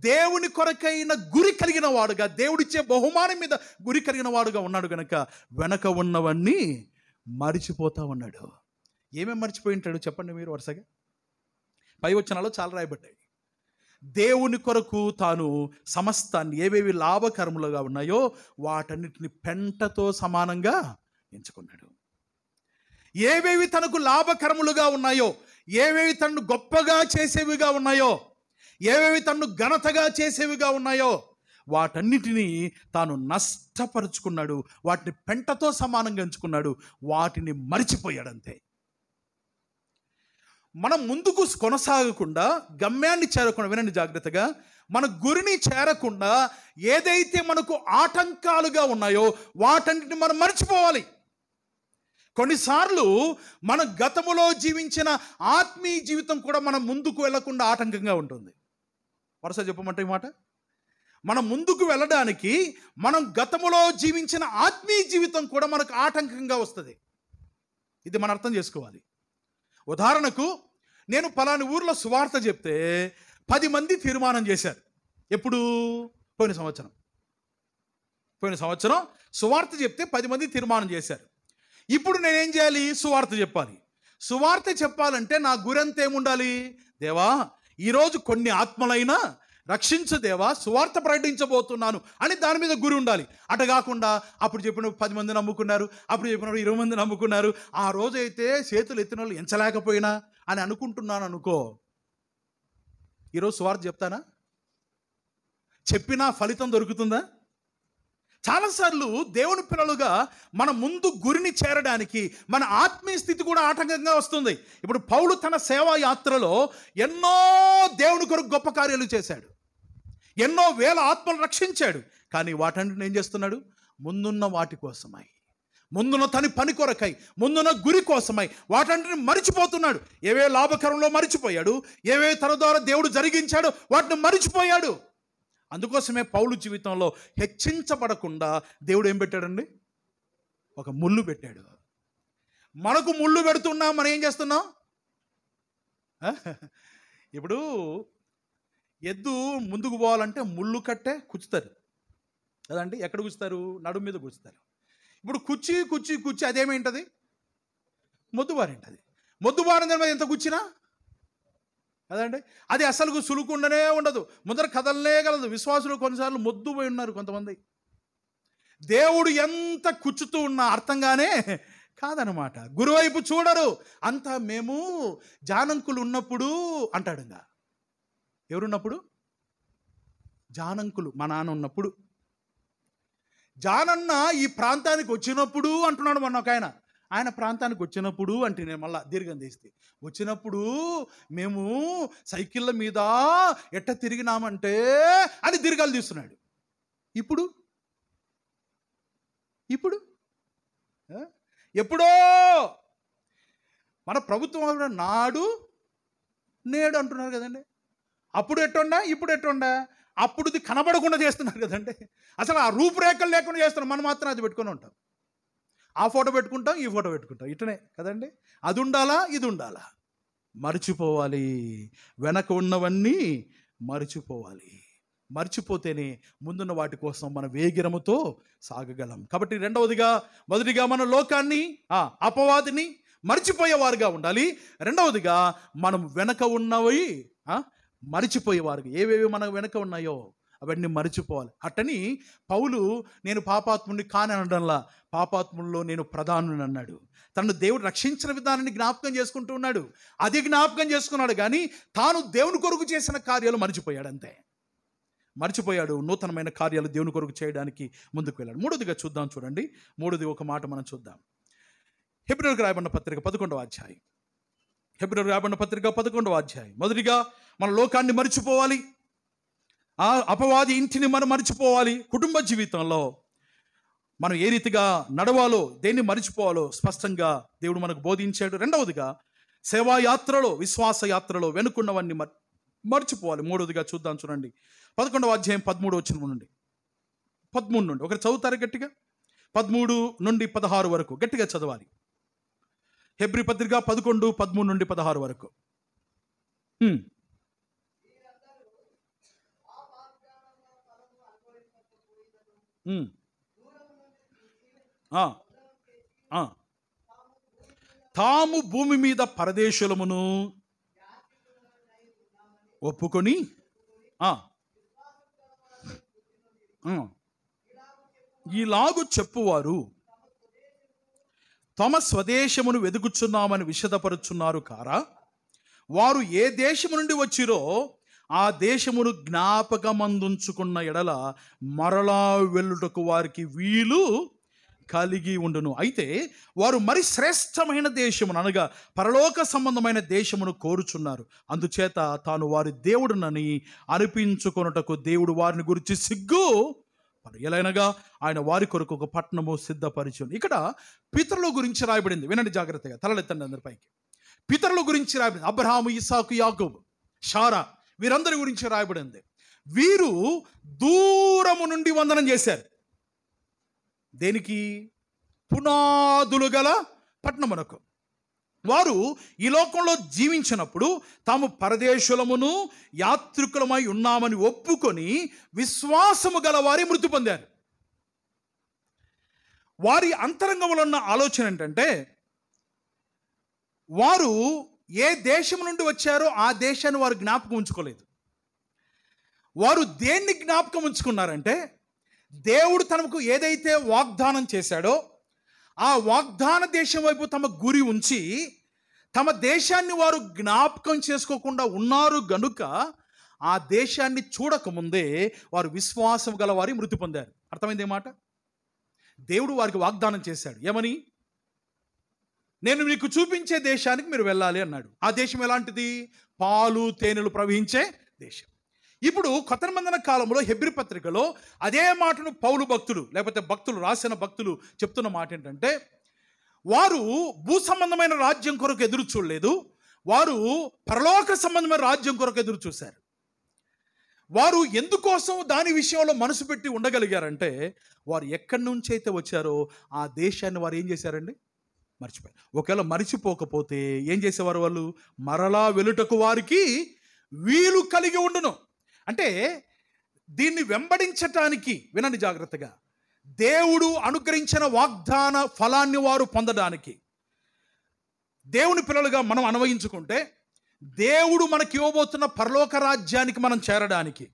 దేవుని కొరకైన గురి కలిగిన వాడుగా దేవుడిచ్చే బహుమానం మీద గురి కలిగిన వాడుగా ఉన్నాడు గనక వెనక ఉన్నవన్నీ మరిచిపోతా ఉన్నాడు ఏమేమి మర్చిపోయి ఉంటాడు చెప్పండి మీరు వరుసగా పై వచ్చినాలో చాలా రాయబడ్డాయి దేవుని కొరకు తాను సమస్తాన్ని ఏవేవి లాభకర్ములుగా ఉన్నాయో వాటన్నిటిని పెంటతో సమానంగా ఎంచుకున్నాడు ఏవేవి తనకు లాభకరములుగా ఉన్నాయో ఏవేవి తనను గొప్పగా చేసేవిగా ఉన్నాయో ఏవేవి తన్ను ఘనతగా చేసేవిగా ఉన్నాయో వాటన్నిటినీ తాను నష్టపరుచుకున్నాడు వాటిని పెంటతో సమానంగా ఎంచుకున్నాడు వాటిని మరిచిపోయాడంతే మనం ముందుకు కొనసాగకుండా గమ్యాన్ని చేరకుండా వినండి జాగ్రత్తగా మన గురిని చేరకుండా ఏదైతే మనకు ఆటంకాలుగా ఉన్నాయో వాటన్నిటిని మనం మర్చిపోవాలి కొన్నిసార్లు మన గతములో జీవించిన ఆత్మీయ జీవితం కూడా మనం ముందుకు వెళ్లకుండా ఆటంకంగా ఉంటుంది వరుస చెప్పమంటే మాట మనం ముందుకు వెళ్ళడానికి మనం గతములో జీవించిన ఆత్మీయ జీవితం కూడా మనకు ఆటంకంగా వస్తుంది ఇది మనం అర్థం చేసుకోవాలి ఉదాహరణకు నేను పలాని ఊర్లో సువార్త చెప్తే పది మంది తీర్మానం చేశారు ఎప్పుడు పోయిన సంవత్సరం పోయిన సంవత్సరం సువార్త చెప్తే పది మంది తీర్మానం చేశారు ఇప్పుడు నేనేం చేయాలి సువార్త చెప్పాలి సువార్త చెప్పాలంటే నా గురంతేముండాలి ఏముండాలి దేవా ఈరోజు కొన్ని ఆత్మలైనా రక్షించదేవా సువార్త ప్రకటించబోతున్నాను అని దాని మీద గురి ఉండాలి అటు కాకుండా అప్పుడు చెప్పిన పది మంది నమ్ముకున్నారు అప్పుడు చెప్పినప్పుడు ఇరవై మంది నమ్ముకున్నారు ఆ రోజైతే చేతులు ఎత్తిన వాళ్ళు ఎంచలేకపోయినా అని అనుకుంటున్నాను అనుకో ఈరోజు సువార్త చెప్తానా చెప్పినా ఫలితం దొరుకుతుందా చాలాసార్లు దేవుని పిల్లలుగా మన ముందు గురిని చేరడానికి మన ఆత్మీయ స్థితి కూడా ఆటంకంగా వస్తుంది ఇప్పుడు పౌలు తన సేవా యాత్రలో ఎన్నో దేవుని కొరకు గొప్ప కార్యాలు చేశాడు ఎన్నో వేల ఆత్మలు రక్షించాడు కానీ వాటన్నిటిని ఏం చేస్తున్నాడు ముందున్న వాటి కోసమై ముందున్న తని పని కొరకై ముందున్న గురి కోసమై వాటన్నిటిని మరిచిపోతున్నాడు ఏవే లాభకరంలో మరిచిపోయాడు ఏవే తన ద్వారా దేవుడు జరిగించాడు వాటిని మరిచిపోయాడు అందుకోసమే పౌలు జీవితంలో హెచ్చించబడకుండా దేవుడు ఏం పెట్టాడండి ఒక ముళ్ళు పెట్టాడు మనకు ముళ్ళు పెడుతున్నా మనం ఏం చేస్తున్నాం ఇప్పుడు ఎద్దు ముందుకు పోవాలంటే ముళ్ళు కట్టే కుచ్చుతారు కదండి ఎక్కడ కూర్చుతారు నడుము మీద కూర్చుతారు ఇప్పుడు కుచ్చి కుచ్చి కుచ్చి అదేమేంటది మొద్దుబారింటది మొద్దుబారిన మీద ఎంత కూర్చినా కదండి అది అసలు సులుకుండానే ఉండదు ముద్ర కదలనే కలదు విశ్వాసులు కొన్నిసార్లు మొద్దుపోయి ఉన్నారు కొంతమంది దేవుడు ఎంత కుచ్చుతూ ఉన్నా అర్థంగానే కాదనమాట గురువైపు చూడరు అంతా మేము జానంకులు ఉన్నప్పుడు అంటాడు ఇంకా ఎవరున్నప్పుడు జానంకులు మా నాన్న ఉన్నప్పుడు జానన్న ఈ ప్రాంతానికి వచ్చినప్పుడు అంటున్నాడు మొన్న ఒక ఆయన ఆయన ప్రాంతానికి వచ్చినప్పుడు అంటే నేను మళ్ళీ దీర్ఘం తీస్తే వచ్చినప్పుడు మేము సైకిళ్ళ మీద ఎట్ట తిరిగినామంటే అని దీర్ఘాలు తీస్తున్నాడు ఇప్పుడు ఇప్పుడు ఎప్పుడో మన ప్రభుత్వం నాడు నేడు అంటున్నారు కదండి అప్పుడు ఎట్టుండ ఇప్పుడు ఎట్టుండా అప్పుడుది కనబడకుండా చేస్తున్నారు కదండి అసలు ఆ రూపురేఖలు లేకుండా చేస్తున్నారు మనం మాత్రం అది పెట్టుకొని ఉంటాం ఆ ఫోటో పెట్టుకుంటాం ఈ ఫోటో పెట్టుకుంటాం ఇటనే కదండి అది ఉండాలా ఇది ఉండాలా మర్చిపోవాలి వెనక ఉన్నవన్నీ మర్చిపోవాలి మర్చిపోతేనే ముందున్న వాటి కోసం మన వేగిరముతో సాగగలం కాబట్టి రెండవదిగా మొదటిగా మన లోకాన్ని అపవాదిని మర్చిపోయేవారుగా ఉండాలి రెండవదిగా మనం వెనక ఉన్నవి మర్చిపోయేవారుగా ఏవేవి మన వెనక ఉన్నాయో అవన్నీ మరిచిపోవాలి అట్టని పౌలు నేను పాపాత్ముడిని కాని అనడంలా పాపాత్ముల్లో నేను ప్రధానుని అన్నాడు తను దేవుడు రక్షించిన విధానాన్ని జ్ఞాపకం చేసుకుంటూ ఉన్నాడు అది జ్ఞాపకం చేసుకున్నాడు కానీ తాను దేవుని కొరకు చేసిన కార్యాలు మరిచిపోయాడు అంతే మర్చిపోయాడు నూతనమైన కార్యాలు దేవుని కొరకు చేయడానికి ముందుకు వెళ్ళాడు మూడోదిగా చూద్దాం చూడండి మూడోది ఒక మాట మనం చూద్దాం హెబ్రిల్కి రాయబడిన పత్రిక పదకొండవ అధ్యాయం హెబ్రిల్ రాయబడిన పత్రిక పదకొండవ అధ్యాయం మొదటిగా మన లోకాన్ని మరిచిపోవాలి ఆ అపవాది ఇంటిని మనం మర్చిపోవాలి కుటుంబ జీవితంలో మనం ఏ రీతిగా నడవాలో దేన్ని మర్చిపోవాలో స్పష్టంగా దేవుడు మనకు బోధించాడు రెండవదిగా సేవాయాత్రలో విశ్వాస యాత్రలో వెనుకున్నవన్నీ మర్ మర్చిపోవాలి మూడవదిగా చూద్దాం చూడండి పదకొండవ అధ్యాయం పదమూడు వచ్చిన నుండి పదమూడు నుండి ఒకరు చదువుతారు గట్టిగా పదమూడు నుండి పదహారు వరకు గట్టిగా చదవాలి హెబ్రి పత్రిక పదకొండు పదమూడు నుండి పదహారు వరకు తాము భూమి మీద పరదేశులమును ఒప్పుకొని ఈలాగు చెప్పువారు తమ స్వదేశమును వెతుకుచున్నామని విషదపరుచున్నారు కారా వారు ఏ దేశము నుండి వచ్చిరో ఆ దేశమును జ్ఞాపకమందుంచుకున్న ఎడల మరలా వెళ్ళుటకు వారికి వీలు కలిగి ఉండును అయితే వారు మరి శ్రేష్టమైన దేశమును అనగా పరలోక సంబంధమైన దేశమును కోరుచున్నారు అందుచేత తాను వారి దేవుడునని అనిపించుకున్నటకు దేవుడు వారిని గురించి సిగ్గు ఎలాగనగా ఆయన వారి కొరకు ఒక పట్టణము సిద్ధపరిచను ఇక్కడ పితరుల గురించి రాయబడింది వినండి జాగ్రత్తగా తలలెత్తండి అందరిపైకి పితరుల గురించి రాయబడింది అబ్రహాము ఇసాకు యాగోబు షారా వీరందరి గురించి రాయబడింది వీరు దూరము నుండి వందనం చేశారు దేనికి పునాదులు గల పట్టణమునకు వారు ఈ లోకంలో జీవించినప్పుడు తాము పరదేశులమును యాత్రికులమై ఉన్నామని ఒప్పుకొని విశ్వాసము గల వారి మృతి పొందారు వారి అంతరంగంలో ఉన్న ఆలోచన ఏంటంటే వారు ఏ దేశం నుండి వచ్చారో ఆ దేశాన్ని వారు జ్ఞాపకం ఉంచుకోలేదు వారు దేన్ని జ్ఞాపకం ఉంచుకున్నారంటే దేవుడు తమకు ఏదైతే వాగ్దానం చేశాడో ఆ వాగ్దాన దేశం వైపు తమ గురి ఉంచి తమ దేశాన్ని వారు జ్ఞాపకం చేసుకోకుండా ఉన్నారు గనుక ఆ దేశాన్ని చూడకముందే వారు విశ్వాసం గల వారి మృతి పొందారు అర్థమైంది మాట దేవుడు వారికి వాగ్దానం చేశాడు ఏమని నేను మీకు చూపించే దేశానికి మీరు వెళ్ళాలి అన్నాడు ఆ దేశం ఎలాంటిది పాలు తేనెలు ప్రవహించే దేశం ఇప్పుడు కొత్త కాలంలో హెబ్రి పత్రికలో అదే మాటను పౌలు భక్తులు లేకపోతే భక్తులు రాసిన భక్తులు చెప్తున్న మాట ఏంటంటే వారు భూ సంబంధమైన రాజ్యం కొరకు ఎదురు చూడలేదు వారు పరలోక సంబంధమైన రాజ్యం కొరకు ఎదురు చూశారు వారు ఎందుకోసం దాని విషయంలో మనసు పెట్టి ఉండగలిగారంటే వారు ఎక్కడి నుంచి అయితే వచ్చారో ఆ దేశాన్ని వారు ఏం చేశారండి మర్చిపోయి ఒకవేళ మర్చిపోకపోతే ఏం చేసేవారు వాళ్ళు మరలా వెలుటకు వారికి వీలు కలిగి ఉండును అంటే దీన్ని వెంబడించటానికి వినండి జాగ్రత్తగా దేవుడు అనుగ్రహించిన వాగ్దాన ఫలాన్ని వారు పొందడానికి దేవుని పిల్లలుగా మనం అన్వయించుకుంటే దేవుడు మనకి ఇవ్వబోతున్న పరలోక రాజ్యానికి మనం చేరడానికి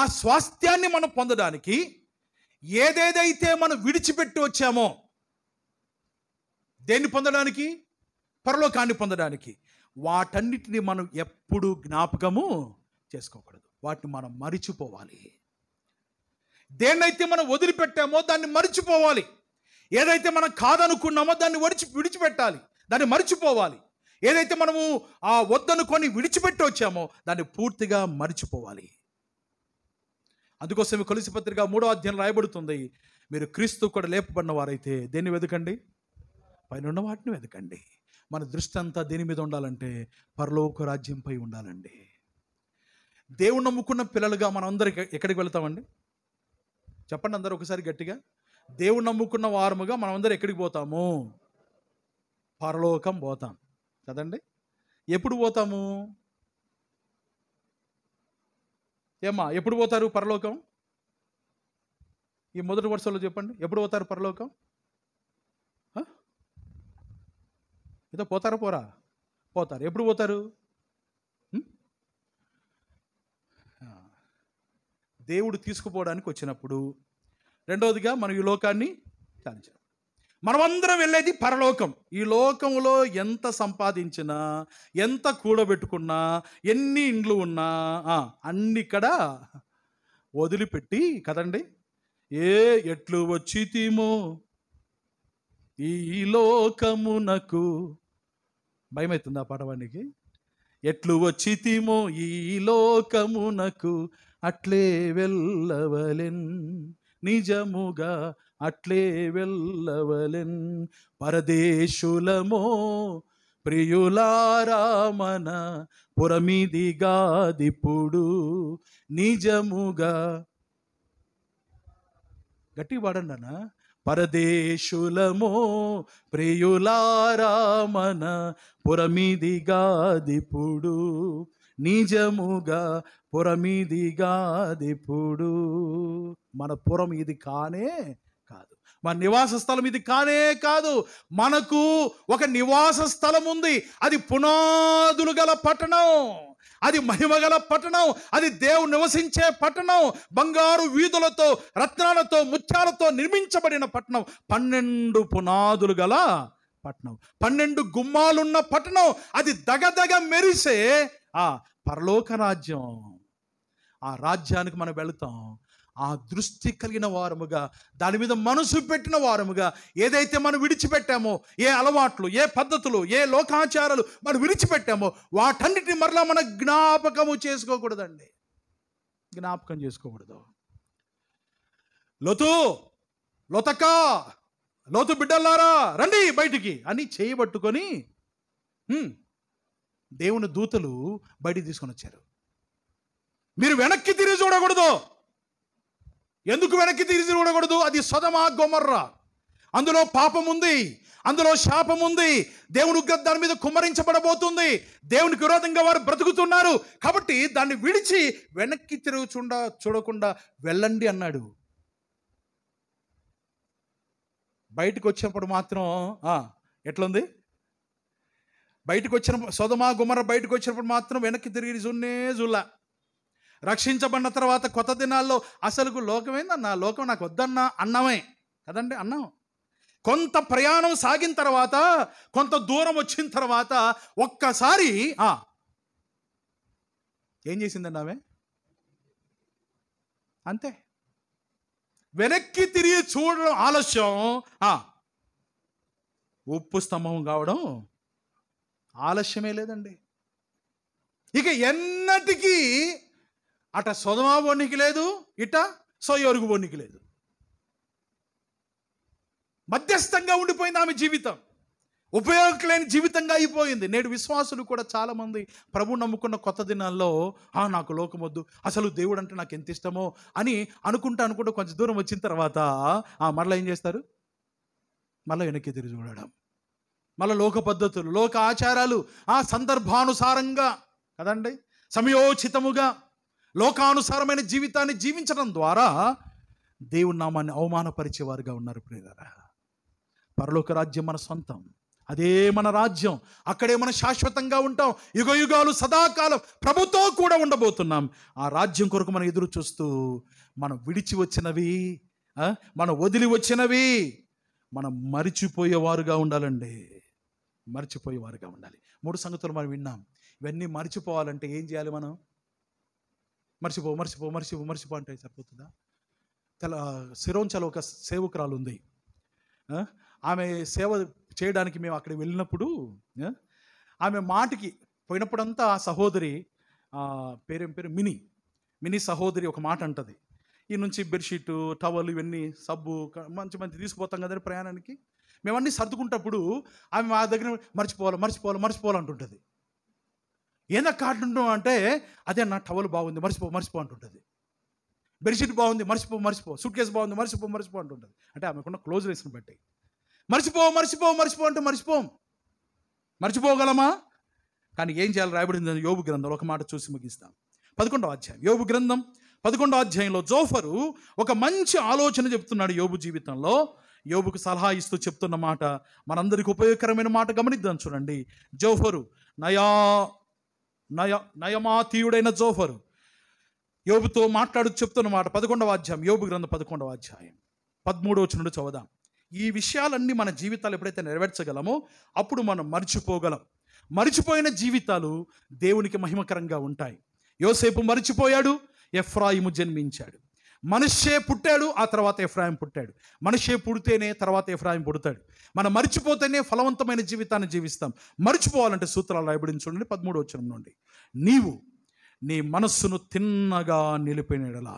ఆ స్వాస్థ్యాన్ని మనం పొందడానికి ఏదేదైతే మనం విడిచిపెట్టి వచ్చామో దేన్ని పొందడానికి పరలోకాన్ని పొందడానికి వాటన్నిటిని మనం ఎప్పుడు జ్ఞాపకము చేసుకోకూడదు వాటిని మనం మరిచిపోవాలి దేన్నైతే మనం వదిలిపెట్టామో దాన్ని మరిచిపోవాలి ఏదైతే మనం కాదనుకున్నామో దాన్ని వడిచి విడిచిపెట్టాలి దాన్ని మరిచిపోవాలి ఏదైతే మనము ఆ వద్దనుకొని విడిచిపెట్టి వచ్చామో దాన్ని పూర్తిగా మరిచిపోవాలి అందుకోసమే కొలిసి పత్రిక మూడో అధ్యయనం రాయబడుతుంది మీరు క్రీస్తు కూడా లేపబడిన వారైతే దేన్ని వెతకండి పైన ఉన్న వాటిని వెతకండి మన దృష్టి అంతా దేని మీద ఉండాలంటే పరలోక రాజ్యంపై ఉండాలండి దేవుడు నమ్ముకున్న పిల్లలుగా మనం అందరికి ఎక్కడికి వెళ్తామండి చెప్పండి అందరు ఒకసారి గట్టిగా దేవుడు నమ్ముకున్న వారముగా మనం అందరు ఎక్కడికి పోతాము పరలోకం పోతాం కదండి ఎప్పుడు పోతాము ఏమ్మా ఎప్పుడు పోతారు పరలోకం ఈ మొదటి వరుసలో చెప్పండి ఎప్పుడు పోతారు పరలోకం ఇదో పోతారా పోరా పోతారు ఎప్పుడు పోతారు దేవుడు తీసుకుపోవడానికి వచ్చినప్పుడు రెండవదిగా మనం ఈ లోకాన్ని చాలించాం మనమందరం వెళ్ళేది పరలోకం ఈ లోకంలో ఎంత సంపాదించినా ఎంత కూడబెట్టుకున్నా ఎన్ని ఇండ్లు ఉన్నా అన్ని ఇక్కడ వదిలిపెట్టి కదండి ఏ ఎట్లు వచ్చి తీమో ఈ లోకమునకు భయమవుతుంది ఆ పాట ఎట్లు ఎట్లు వచ్చితిమో ఈ లోకమునకు అట్లే వెళ్ళవలెన్ నిజముగా అట్లే వెళ్ళవలెన్ పరదేశులమో ప్రియులారామన పురమిదిగాదిప్పుడు నిజముగా గట్టి పాడండి అన్నా పరదేశులమో ప్రియులారా గాది పురమిదిగాదిపుడు నిజముగా పురమిదిగాదిపుడు మన పురం ఇది కానే కాదు మన నివాస స్థలం ఇది కానే కాదు మనకు ఒక నివాస స్థలం ఉంది అది పునాదులు గల పట్టణం అది మహిమగల పట్టణం అది దేవుడు నివసించే పట్టణం బంగారు వీధులతో రత్నాలతో ముత్యాలతో నిర్మించబడిన పట్టణం పన్నెండు పునాదులు గల పట్టణం పన్నెండు గుమ్మాలున్న పట్టణం అది దగదగ మెరిసే ఆ పరలోక రాజ్యం ఆ రాజ్యానికి మనం వెళతాం ఆ దృష్టి కలిగిన వారముగా దాని మీద మనసు పెట్టిన వారముగా ఏదైతే మనం విడిచిపెట్టామో ఏ అలవాట్లు ఏ పద్ధతులు ఏ లోకాచారాలు మనం విడిచిపెట్టామో వాటన్నిటిని మరలా మన జ్ఞాపకము చేసుకోకూడదండి జ్ఞాపకం చేసుకోకూడదు లోతు లోతక్క లోతు బిడ్డల్లారా రండి బయటికి అని చేయబట్టుకొని దేవుని దూతలు బయటికి తీసుకొని వచ్చారు మీరు వెనక్కి తిరిగి చూడకూడదు ఎందుకు వెనక్కి తిరిగి చూడకూడదు అది సదమా గొమర్ర అందులో పాపం ఉంది అందులో శాపం ఉంది దేవుని ఉగ్రత దాని మీద కుమ్మరించబడబోతుంది దేవునికి విరోధంగా వారు బ్రతుకుతున్నారు కాబట్టి దాన్ని విడిచి వెనక్కి తిరుగుచుండ చూడకుండా వెళ్ళండి అన్నాడు బయటకు వచ్చినప్పుడు మాత్రం ఎట్లుంది బయటకు వచ్చిన సొదమా గుమర బయటకు వచ్చినప్పుడు మాత్రం వెనక్కి తిరిగి చూన్నే చూలా రక్షించబడిన తర్వాత కొత్త దినాల్లో అసలు లోకమేందన్న లోకం నాకు వద్దన్నా అన్నమే కదండి అన్నం కొంత ప్రయాణం సాగిన తర్వాత కొంత దూరం వచ్చిన తర్వాత ఒక్కసారి ఏం చేసిందండి ఆమె అంతే వెనక్కి తిరిగి చూడడం ఆలస్యం ఉప్పు స్తంభం కావడం ఆలస్యమే లేదండి ఇక ఎన్నటికీ అట సొదమా బొనికి లేదు ఇట సోయోరుగు బొనికి లేదు మధ్యస్థంగా ఉండిపోయింది ఆమె జీవితం ఉపయోగలేని జీవితంగా అయిపోయింది నేడు విశ్వాసులు కూడా చాలామంది ప్రభు నమ్ముకున్న కొత్త దినాల్లో ఆ నాకు లోకమొద్దు అసలు దేవుడు అంటే నాకు ఎంత ఇష్టమో అని అనుకుంటా అనుకుంటూ కొంచెం దూరం వచ్చిన తర్వాత ఆ మరలా ఏం చేస్తారు మళ్ళీ వెనక్కి తిరిగి చూడడం మళ్ళీ లోక పద్ధతులు లోక ఆచారాలు ఆ సందర్భానుసారంగా కదండి సమయోచితముగా లోకానుసారమైన జీవితాన్ని జీవించడం ద్వారా దేవుడి నామాన్ని అవమానపరిచేవారుగా ఉన్నారు ప్రియులరా పరలోక రాజ్యం మన సొంతం అదే మన రాజ్యం అక్కడే మనం శాశ్వతంగా ఉంటాం యుగ యుగాలు సదాకాలం ప్రభుత్వం కూడా ఉండబోతున్నాం ఆ రాజ్యం కొరకు మనం ఎదురు చూస్తూ మనం విడిచి వచ్చినవి మనం వదిలి వచ్చినవి మనం మరిచిపోయేవారుగా ఉండాలండి మరిచిపోయేవారుగా ఉండాలి మూడు సంగతులు మనం విన్నాం ఇవన్నీ మరిచిపోవాలంటే ఏం చేయాలి మనం మర్చిపో మర్చిపో మర్చిపో మర్చిపో అంటే సరిపోతుందా తెల సిరోంచలో ఒక సేవకురాలు ఉంది ఆమె సేవ చేయడానికి మేము అక్కడికి వెళ్ళినప్పుడు ఆమె మాటకి పోయినప్పుడంతా ఆ సహోదరి పేరేం పేరు మినీ మినీ సహోదరి ఒక మాట అంటది ఈ నుంచి బెడ్షీటు టవల్ ఇవన్నీ సబ్బు మంచి మంచి తీసుకుపోతాం కదండి ప్రయాణానికి మేమన్నీ సర్దుకుంటప్పుడు ఆమె మా దగ్గర మర్చిపోవాలి మర్చిపోవాలి మర్చిపోవాలంటుంటుంది ఏదో కాటుండం అంటే అదే నా టవల్ బాగుంది మర్చిపో మర్చిపో అంటుంటుంది బెడ్షీట్ బాగుంది మర్చిపో మర్చిపో సూట్ కేసు బాగుంది మర్చిపో మర్చిపో అంటుంటుంది అంటే ఆమెకున్న క్లోజ్ రేసును బట్టి మర్చిపో మర్చిపో మర్చిపో అంటే మర్చిపోం మర్చిపోగలమా కానీ ఏం చేయాలి రాయబడింది యోగు గ్రంథంలో ఒక మాట చూసి ముగిస్తాం పదకొండవ అధ్యాయం యోగు గ్రంథం పదకొండవ అధ్యాయంలో జోఫరు ఒక మంచి ఆలోచన చెప్తున్నాడు యోగు జీవితంలో యోబుకు సలహా ఇస్తూ చెప్తున్న మాట మనందరికి ఉపయోగకరమైన మాట గమనిద్దాం చూడండి జోఫరు నయా నయ నయమాతీయుడైన జోఫరు యోబుతో మాట్లాడు చెప్తున్నమాట పదకొండవ అధ్యాయం యోబు గ్రంథ పదకొండవ అధ్యాయం పదమూడవ నుండి చదువుదాం ఈ విషయాలన్నీ మన జీవితాలు ఎప్పుడైతే నెరవేర్చగలమో అప్పుడు మనం మర్చిపోగలం మరిచిపోయిన జీవితాలు దేవునికి మహిమకరంగా ఉంటాయి యోసేపు మరిచిపోయాడు ఎఫ్రాయిము జన్మించాడు మనిషే పుట్టాడు ఆ తర్వాత ఎఫ్రాయిం పుట్టాడు మనిషే పుడితేనే తర్వాత ఎఫ్రాయిం పుడతాడు మనం మర్చిపోతేనే ఫలవంతమైన జీవితాన్ని జీవిస్తాం మర్చిపోవాలంటే సూత్రాలు రాయబడిన చూడండి పదమూడు వచ్చిన నుండి నీవు నీ మనస్సును తిన్నగా నిలిపినడలా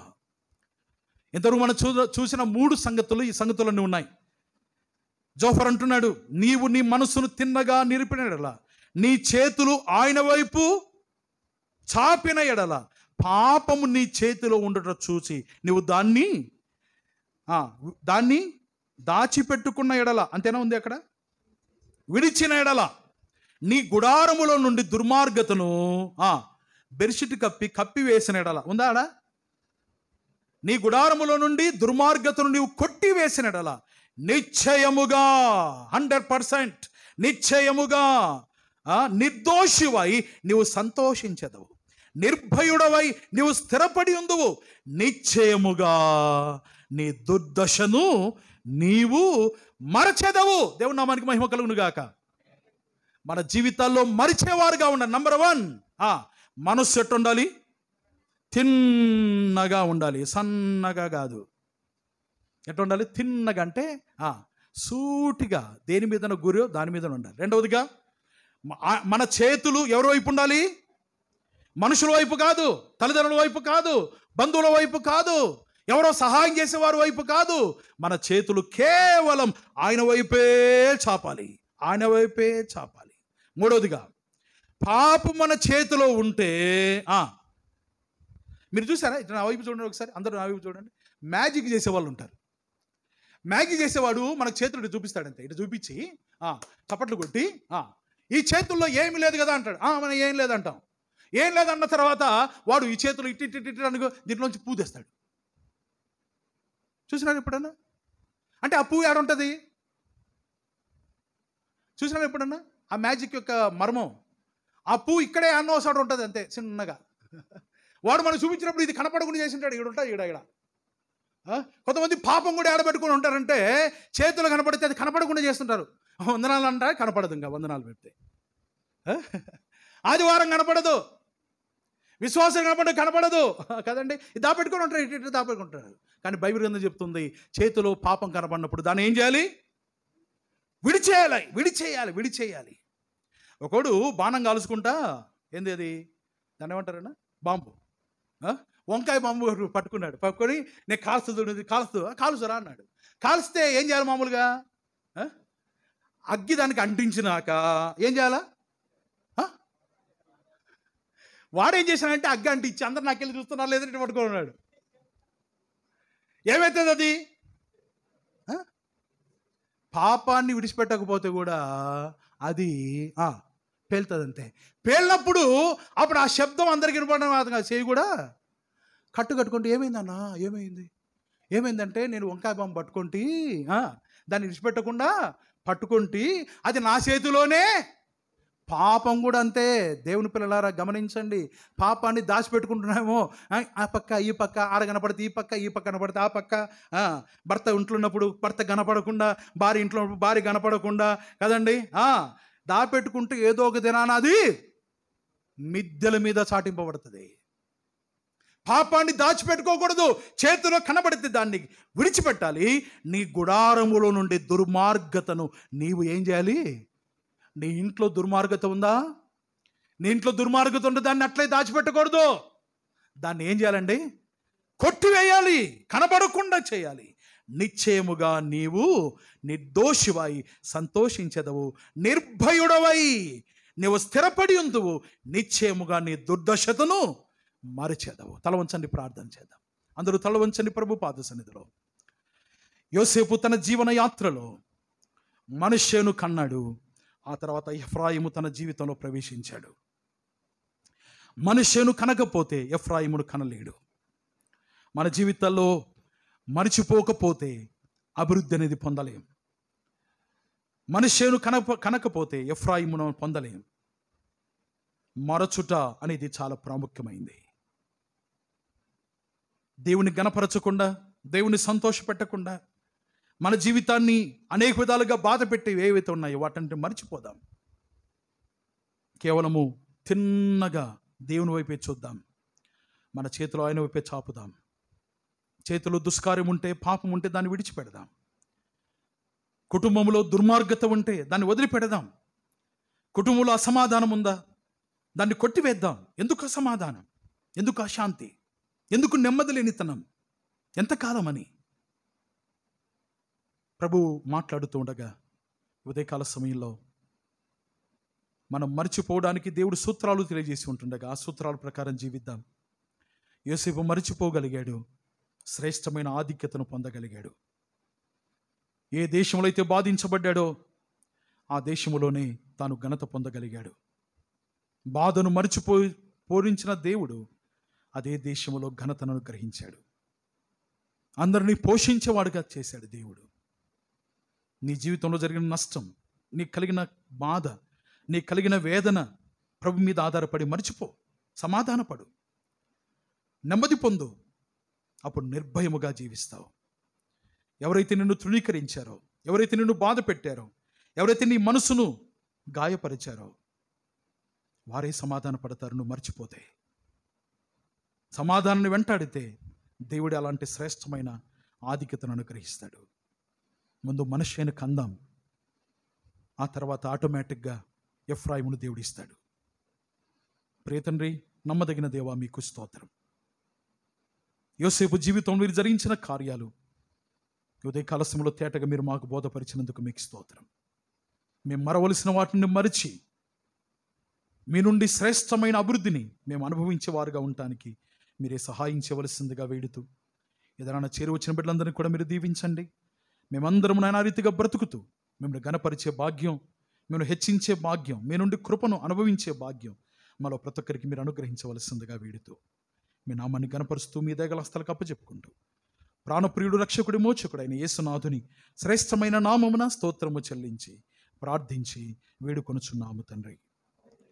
ఇంతవరకు మనం చూ చూసిన మూడు సంగతులు ఈ సంగతులన్నీ ఉన్నాయి జోఫర్ అంటున్నాడు నీవు నీ మనస్సును తిన్నగా నిలిపిన ఎడల నీ చేతులు ఆయన వైపు చాపిన ఎడల పాపము నీ చేతిలో ఉండటం చూసి నువ్వు దాన్ని దాన్ని దాచిపెట్టుకున్న ఎడల అంతేనా ఉంది అక్కడ విడిచిన ఎడల నీ గుడారములో నుండి దుర్మార్గతను బెర్షిట్ కప్పి కప్పివేసిన ఎడల ఉందా ఆడ నీ గుడారములో నుండి దుర్మార్గతను నీవు కొట్టి వేసిన ఎడల నిశ్చయముగా హండ్రెడ్ పర్సెంట్ నిశ్చయముగా నిర్దోషివై నీవు సంతోషించదవు నిర్భయుడవై నీవు స్థిరపడి ఉందువు నిశ్చయముగా నీ దుర్దశను నీవు మరచెదవు దేవుని నామానికి మహిమ కలుగును గాక మన జీవితాల్లో మరిచేవారుగా ఉండ నంబర్ వన్ మనస్సు ఎట్టు ఉండాలి తిన్నగా ఉండాలి సన్నగా కాదు ఎట్టు ఉండాలి తిన్నగా అంటే సూటిగా దేని మీద గురో దాని మీద ఉండాలి రెండవదిగా మన చేతులు ఎవరి వైపు ఉండాలి మనుషుల వైపు కాదు తల్లిదండ్రుల వైపు కాదు బంధువుల వైపు కాదు ఎవరో సహాయం చేసేవారి వైపు కాదు మన చేతులు కేవలం ఆయన వైపే చాపాలి ఆయన వైపే చాపాలి మూడవదిగా పాపం మన చేతిలో ఉంటే మీరు చూసారా ఇట్లా నా వైపు చూడండి ఒకసారి అందరూ నా వైపు చూడండి మ్యాజిక్ చేసేవాళ్ళు ఉంటారు మ్యాజిక్ చేసేవాడు మన చేతులు ఇటు చూపిస్తాడంతే ఇటు చూపించి చప్పట్లు కొట్టి ఈ చేతుల్లో ఏమి లేదు కదా అంటాడు మనం ఏం లేదంటాం ఏం లేదన్న తర్వాత వాడు ఈ చేతులు ఇట్టి ఇట్టి ఇట్టి అనుకో దీంట్లోంచి పూ తెస్తాడు చూసినారు ఎప్పుడన్నా అంటే ఆ పువ్వు ఉంటుంది చూసినారు ఎప్పుడన్నా ఆ మ్యాజిక్ యొక్క మర్మం ఆ పువ్వు ఇక్కడే అన్నోసాడు ఉంటుంది అంతే చిన్నగా వాడు మనం చూపించినప్పుడు ఇది కనపడకుండా చేసింటాడు ఇక్కడ ఉంటాడు ఇక్కడ ఇక్కడ కొంతమంది పాపం కూడా ఆడబెట్టుకుని ఉంటారంటే చేతులు కనపడితే అది కనపడకుండా చేస్తుంటారు వందనాలు అంటారా కనపడదు ఇంకా వందనాలు పెడితే ఆదివారం కనపడదు విశ్వాసం కనపడదు కనపడదు కదండి దాపెట్టుకుని ఉంటారు ఇటు ఇటు దాపెట్టుకుంటారు కానీ బైబిల్ ఎందుకు చెప్తుంది చేతిలో పాపం కనపడినప్పుడు దాన్ని ఏం చేయాలి విడిచేయాలి విడిచేయాలి విడిచేయాలి ఒకడు బాణం కాలుసుకుంటా ఏంది అది దాన్ని ఏమంటారన్నా బాంబు వంకాయ బాంబు పట్టుకున్నాడు పట్టుకొని నేను కాల్స్తుంది కాల్స్తు కాలుసురా అన్నాడు కాల్స్తే ఏం చేయాలి మామూలుగా అగ్గి దానికి అంటించినాక ఏం చేయాలా వాడేం చేశానంటే అగ్గ అంటే ఇచ్చి అందరు నాకు వెళ్ళి చూస్తున్నారు లేదంటే ఉన్నాడు ఏమవుతుంది అది పాపాన్ని విడిచిపెట్టకపోతే కూడా అది పేలుతుంది అంతే పేలినప్పుడు అప్పుడు ఆ శబ్దం అందరికి వినపడడం కాదు చేయి కూడా కట్టు కట్టుకుంటే ఏమైందన్నా ఏమైంది ఏమైందంటే నేను వంకాయ బాంబు పట్టుకుంటే దాన్ని విడిచిపెట్టకుండా పట్టుకుంటే అది నా చేతిలోనే పాపం కూడా అంతే దేవుని పిల్లలారా గమనించండి పాపాన్ని దాచిపెట్టుకుంటున్నామో ఆ పక్క ఈ పక్క ఆడ కనపడితే ఈ పక్క ఈ పక్క కనపడితే ఆ పక్క భర్త ఇంట్లో ఉన్నప్పుడు భర్త కనపడకుండా భార్య ఇంట్లో భార్య కనపడకుండా కదండి దాపెట్టుకుంటే ఏదో ఒక దినానాది మిద్దెల మీద చాటింపబడుతుంది పాపాన్ని దాచిపెట్టుకోకూడదు చేతిలో కనబడితే దాన్ని విడిచిపెట్టాలి నీ గుడారములో నుండి దుర్మార్గతను నీవు ఏం చేయాలి నీ ఇంట్లో దుర్మార్గత ఉందా నీ ఇంట్లో దుర్మార్గత ఉంటే దాన్ని అట్లే దాచిపెట్టకూడదు దాన్ని ఏం చేయాలండి కొట్టివేయాలి కనబడకుండా చేయాలి నిశ్చయముగా నీవు నిర్దోషివై సంతోషించదవు నిర్భయుడవై నీవు స్థిరపడి ఉందువు నిశ్చయముగా నీ దుర్దశతను మరిచేదవు తల వంచండి ప్రార్థన చేద్దాం అందరూ తల వంచండి ప్రభు పాద సన్నిధిలో యోసేపు తన జీవన యాత్రలో మనుష్యను కన్నాడు ఆ తర్వాత ఎఫ్రాయిము తన జీవితంలో ప్రవేశించాడు మనుషును కనకపోతే ఎఫ్రాయిముడు కనలేడు మన జీవితంలో మరిచిపోకపోతే అభివృద్ధి అనేది పొందలేం మనుష్యను కనప కనకపోతే ఎఫ్రాయిమును పొందలేం మరచుట అనేది చాలా ప్రాముఖ్యమైంది దేవుని గణపరచకుండా దేవుని సంతోషపెట్టకుండా మన జీవితాన్ని అనేక విధాలుగా బాధ పెట్టేవి ఏవైతే ఉన్నాయో వాటంటే మర్చిపోదాం కేవలము తిన్నగా దేవుని వైపే చూద్దాం మన చేతిలో ఆయన వైపే చాపుదాం చేతిలో దుష్కార్యం ఉంటే పాపం ఉంటే దాన్ని విడిచిపెడదాం కుటుంబంలో దుర్మార్గత ఉంటే దాన్ని వదిలిపెడదాం కుటుంబంలో అసమాధానం ఉందా దాన్ని కొట్టివేద్దాం ఎందుకు అసమాధానం ఎందుకు అశాంతి ఎందుకు నెమ్మది లేనితనం అని ప్రభువు మాట్లాడుతూ ఉండగా ఉదయకాల సమయంలో మనం మర్చిపోవడానికి దేవుడు సూత్రాలు తెలియజేసి ఉంటుండగా ఆ సూత్రాల ప్రకారం జీవిద్దాం యోసేపు మర్చిపోగలిగాడు శ్రేష్టమైన ఆధిక్యతను పొందగలిగాడు ఏ దేశంలో అయితే బాధించబడ్డాడో ఆ దేశంలోనే తాను ఘనత పొందగలిగాడు బాధను మరచిపో పూరించిన దేవుడు అదే దేశంలో ఘనతను గ్రహించాడు అందరినీ పోషించేవాడుగా చేశాడు దేవుడు నీ జీవితంలో జరిగిన నష్టం నీకు కలిగిన బాధ నీకు కలిగిన వేదన ప్రభు మీద ఆధారపడి మర్చిపో సమాధానపడు నెమ్మది పొందు అప్పుడు నిర్భయముగా జీవిస్తావు ఎవరైతే నిన్ను తృణీకరించారో ఎవరైతే నిన్ను బాధ పెట్టారో ఎవరైతే నీ మనసును గాయపరిచారో వారే సమాధాన పడతారు నువ్వు మర్చిపోతే సమాధానాన్ని వెంటాడితే దేవుడు అలాంటి శ్రేష్టమైన ఆధిక్యతను అనుగ్రహిస్తాడు ముందు మనుష్యని కందాం ఆ తర్వాత ఆటోమేటిక్గా ఎఫ్రాయిమును దేవుడిస్తాడు ప్రియతండ్రి ప్రేతండ్రి నమ్మదగిన దేవా మీకు స్తోత్రం యోసేపు జీవితంలో మీరు జరిగించిన కార్యాలు ఉదయ కాలశ్రమలో తేటగా మీరు మాకు బోధపరిచినందుకు మీకు స్తోత్రం మేము మరవలసిన వాటిని మరిచి మీ నుండి శ్రేష్టమైన అభివృద్ధిని మేము అనుభవించేవారుగా ఉండటానికి మీరే సహాయం చేయవలసిందిగా వేడుతూ ఏదైనా చేరువచ్చిన బిడ్డలందరినీ కూడా మీరు దీవించండి మేమందరం నాయన రీతిగా బ్రతుకుతూ మిమ్మల్ని గనపరిచే భాగ్యం మిమ్మల్ని హెచ్చించే భాగ్యం మీ నుండి కృపను అనుభవించే భాగ్యం మాలో ప్రతి ఒక్కరికి మీరు అనుగ్రహించవలసిందిగా వీడుతూ మీ నామాన్ని గనపరుస్తూ మీ దగ్గర హస్తలకు అప్పచెప్పుకుంటూ ప్రాణప్రియుడు రక్షకుడి మోచకుడు అయిన యేసునాథుని శ్రేష్టమైన నామమున స్తోత్రము చెల్లించి ప్రార్థించి వీడుకొనుచున్నాము తండ్రి